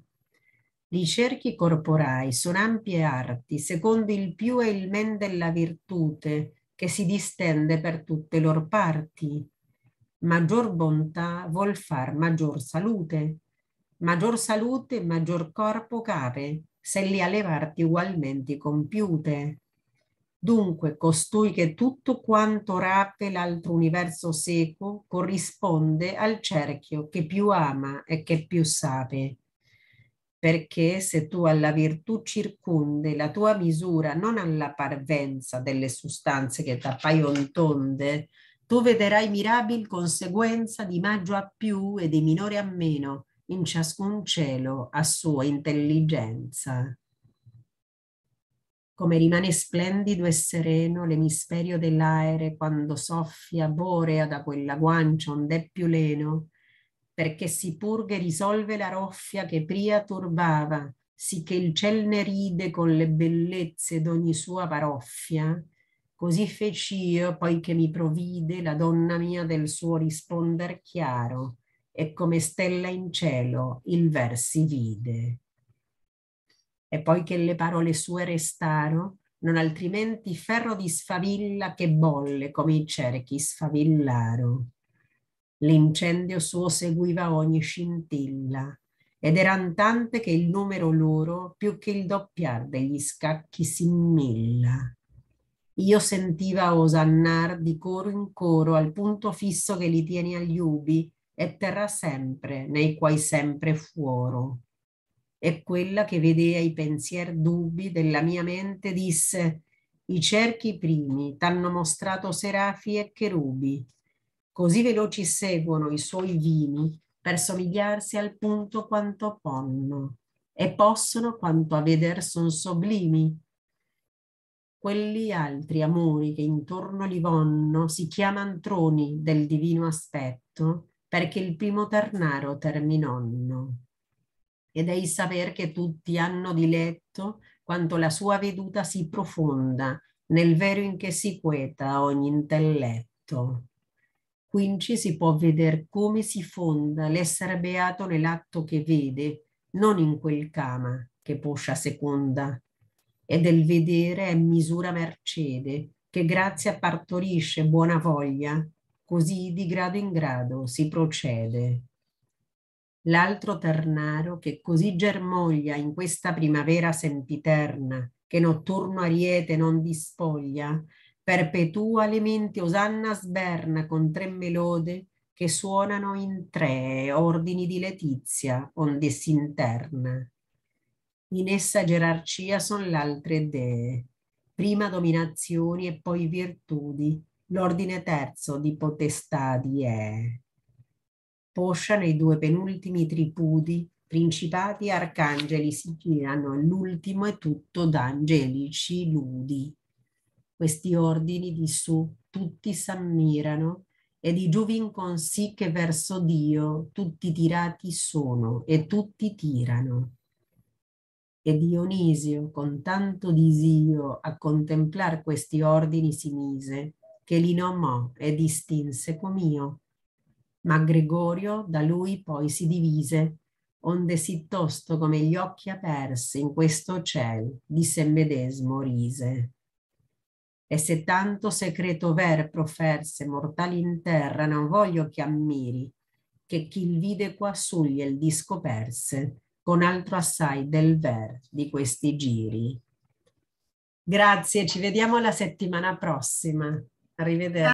Gli cerchi corporai sono ampie arti, secondo il più e il men della virtute, che si distende per tutte lor parti. Maggior bontà vuol far maggior salute, maggior salute maggior corpo cape, se li allevarti ugualmente compiute. Dunque, costui che tutto quanto rape l'altro universo seco corrisponde al cerchio che più ama e che più sape perché se tu alla virtù circonde la tua misura non alla parvenza delle sostanze che t'appaiono tonde, tu vederai mirabil conseguenza di maggio a più e di minore a meno in ciascun cielo a sua intelligenza. Come rimane splendido e sereno l'emisferio dell'aere quando soffia borea da quella guancia ond'è più leno, perché si purghe risolve la roffia che pria turbava, sì che il ciel ne ride con le bellezze d'ogni sua paroffia. Così feci io, poi mi provvide la donna mia del suo risponder chiaro, e come stella in cielo il ver si vide. E poiché le parole sue restaro, non altrimenti ferro di sfavilla che bolle come i cerchi sfavillaro L'incendio suo seguiva ogni scintilla ed eran tante che il numero loro più che il doppiar degli scacchi simmilla. Io sentiva osannar di coro in coro al punto fisso che li tieni agli ubi e terrà sempre nei quai sempre fuoro. E quella che vedea i pensier dubbi della mia mente disse i cerchi primi t'hanno mostrato serafi e cherubi Così veloci seguono i suoi vini per somigliarsi al punto quanto ponno e possono quanto a veder son soblimi. Quelli altri amori che intorno li vonno si chiaman troni del divino aspetto perché il primo ternaro terminonno. Ed è il saper che tutti hanno diletto quanto la sua veduta si profonda nel vero in che si queta ogni intelletto. 15 si può vedere come si fonda l'essere beato nell'atto che vede, non in quel cama che poscia seconda. E del vedere è misura mercede, che grazia partorisce buona voglia, così di grado in grado si procede. L'altro ternaro che così germoglia in questa primavera sempiterna, che notturno ariete non dispoglia, perpetua le menti Osanna sberna con tre melode che suonano in tre ordini di Letizia, onde s'interna. In essa gerarchia son l'altre dee, prima dominazioni e poi virtudi, l'ordine terzo di potestadi è. Poscia nei due penultimi tripudi, principati e arcangeli si girano, all'ultimo e tutto d'angelici ludi questi ordini di su tutti s'ammirano e di giù vincon sì che verso Dio tutti tirati sono e tutti tirano. E Dionisio con tanto disio a contemplar questi ordini si mise, che li nomò e distinse com'io. Ma Gregorio da lui poi si divise, onde sì tosto come gli occhi aperse in questo ciel di se medesmo rise. E se tanto secreto ver proferse mortali in terra, non voglio che ammiri, che chi il vide quassù gliel discoperse, con altro assai del ver di questi giri. Grazie, ci vediamo la settimana prossima. Arrivederci.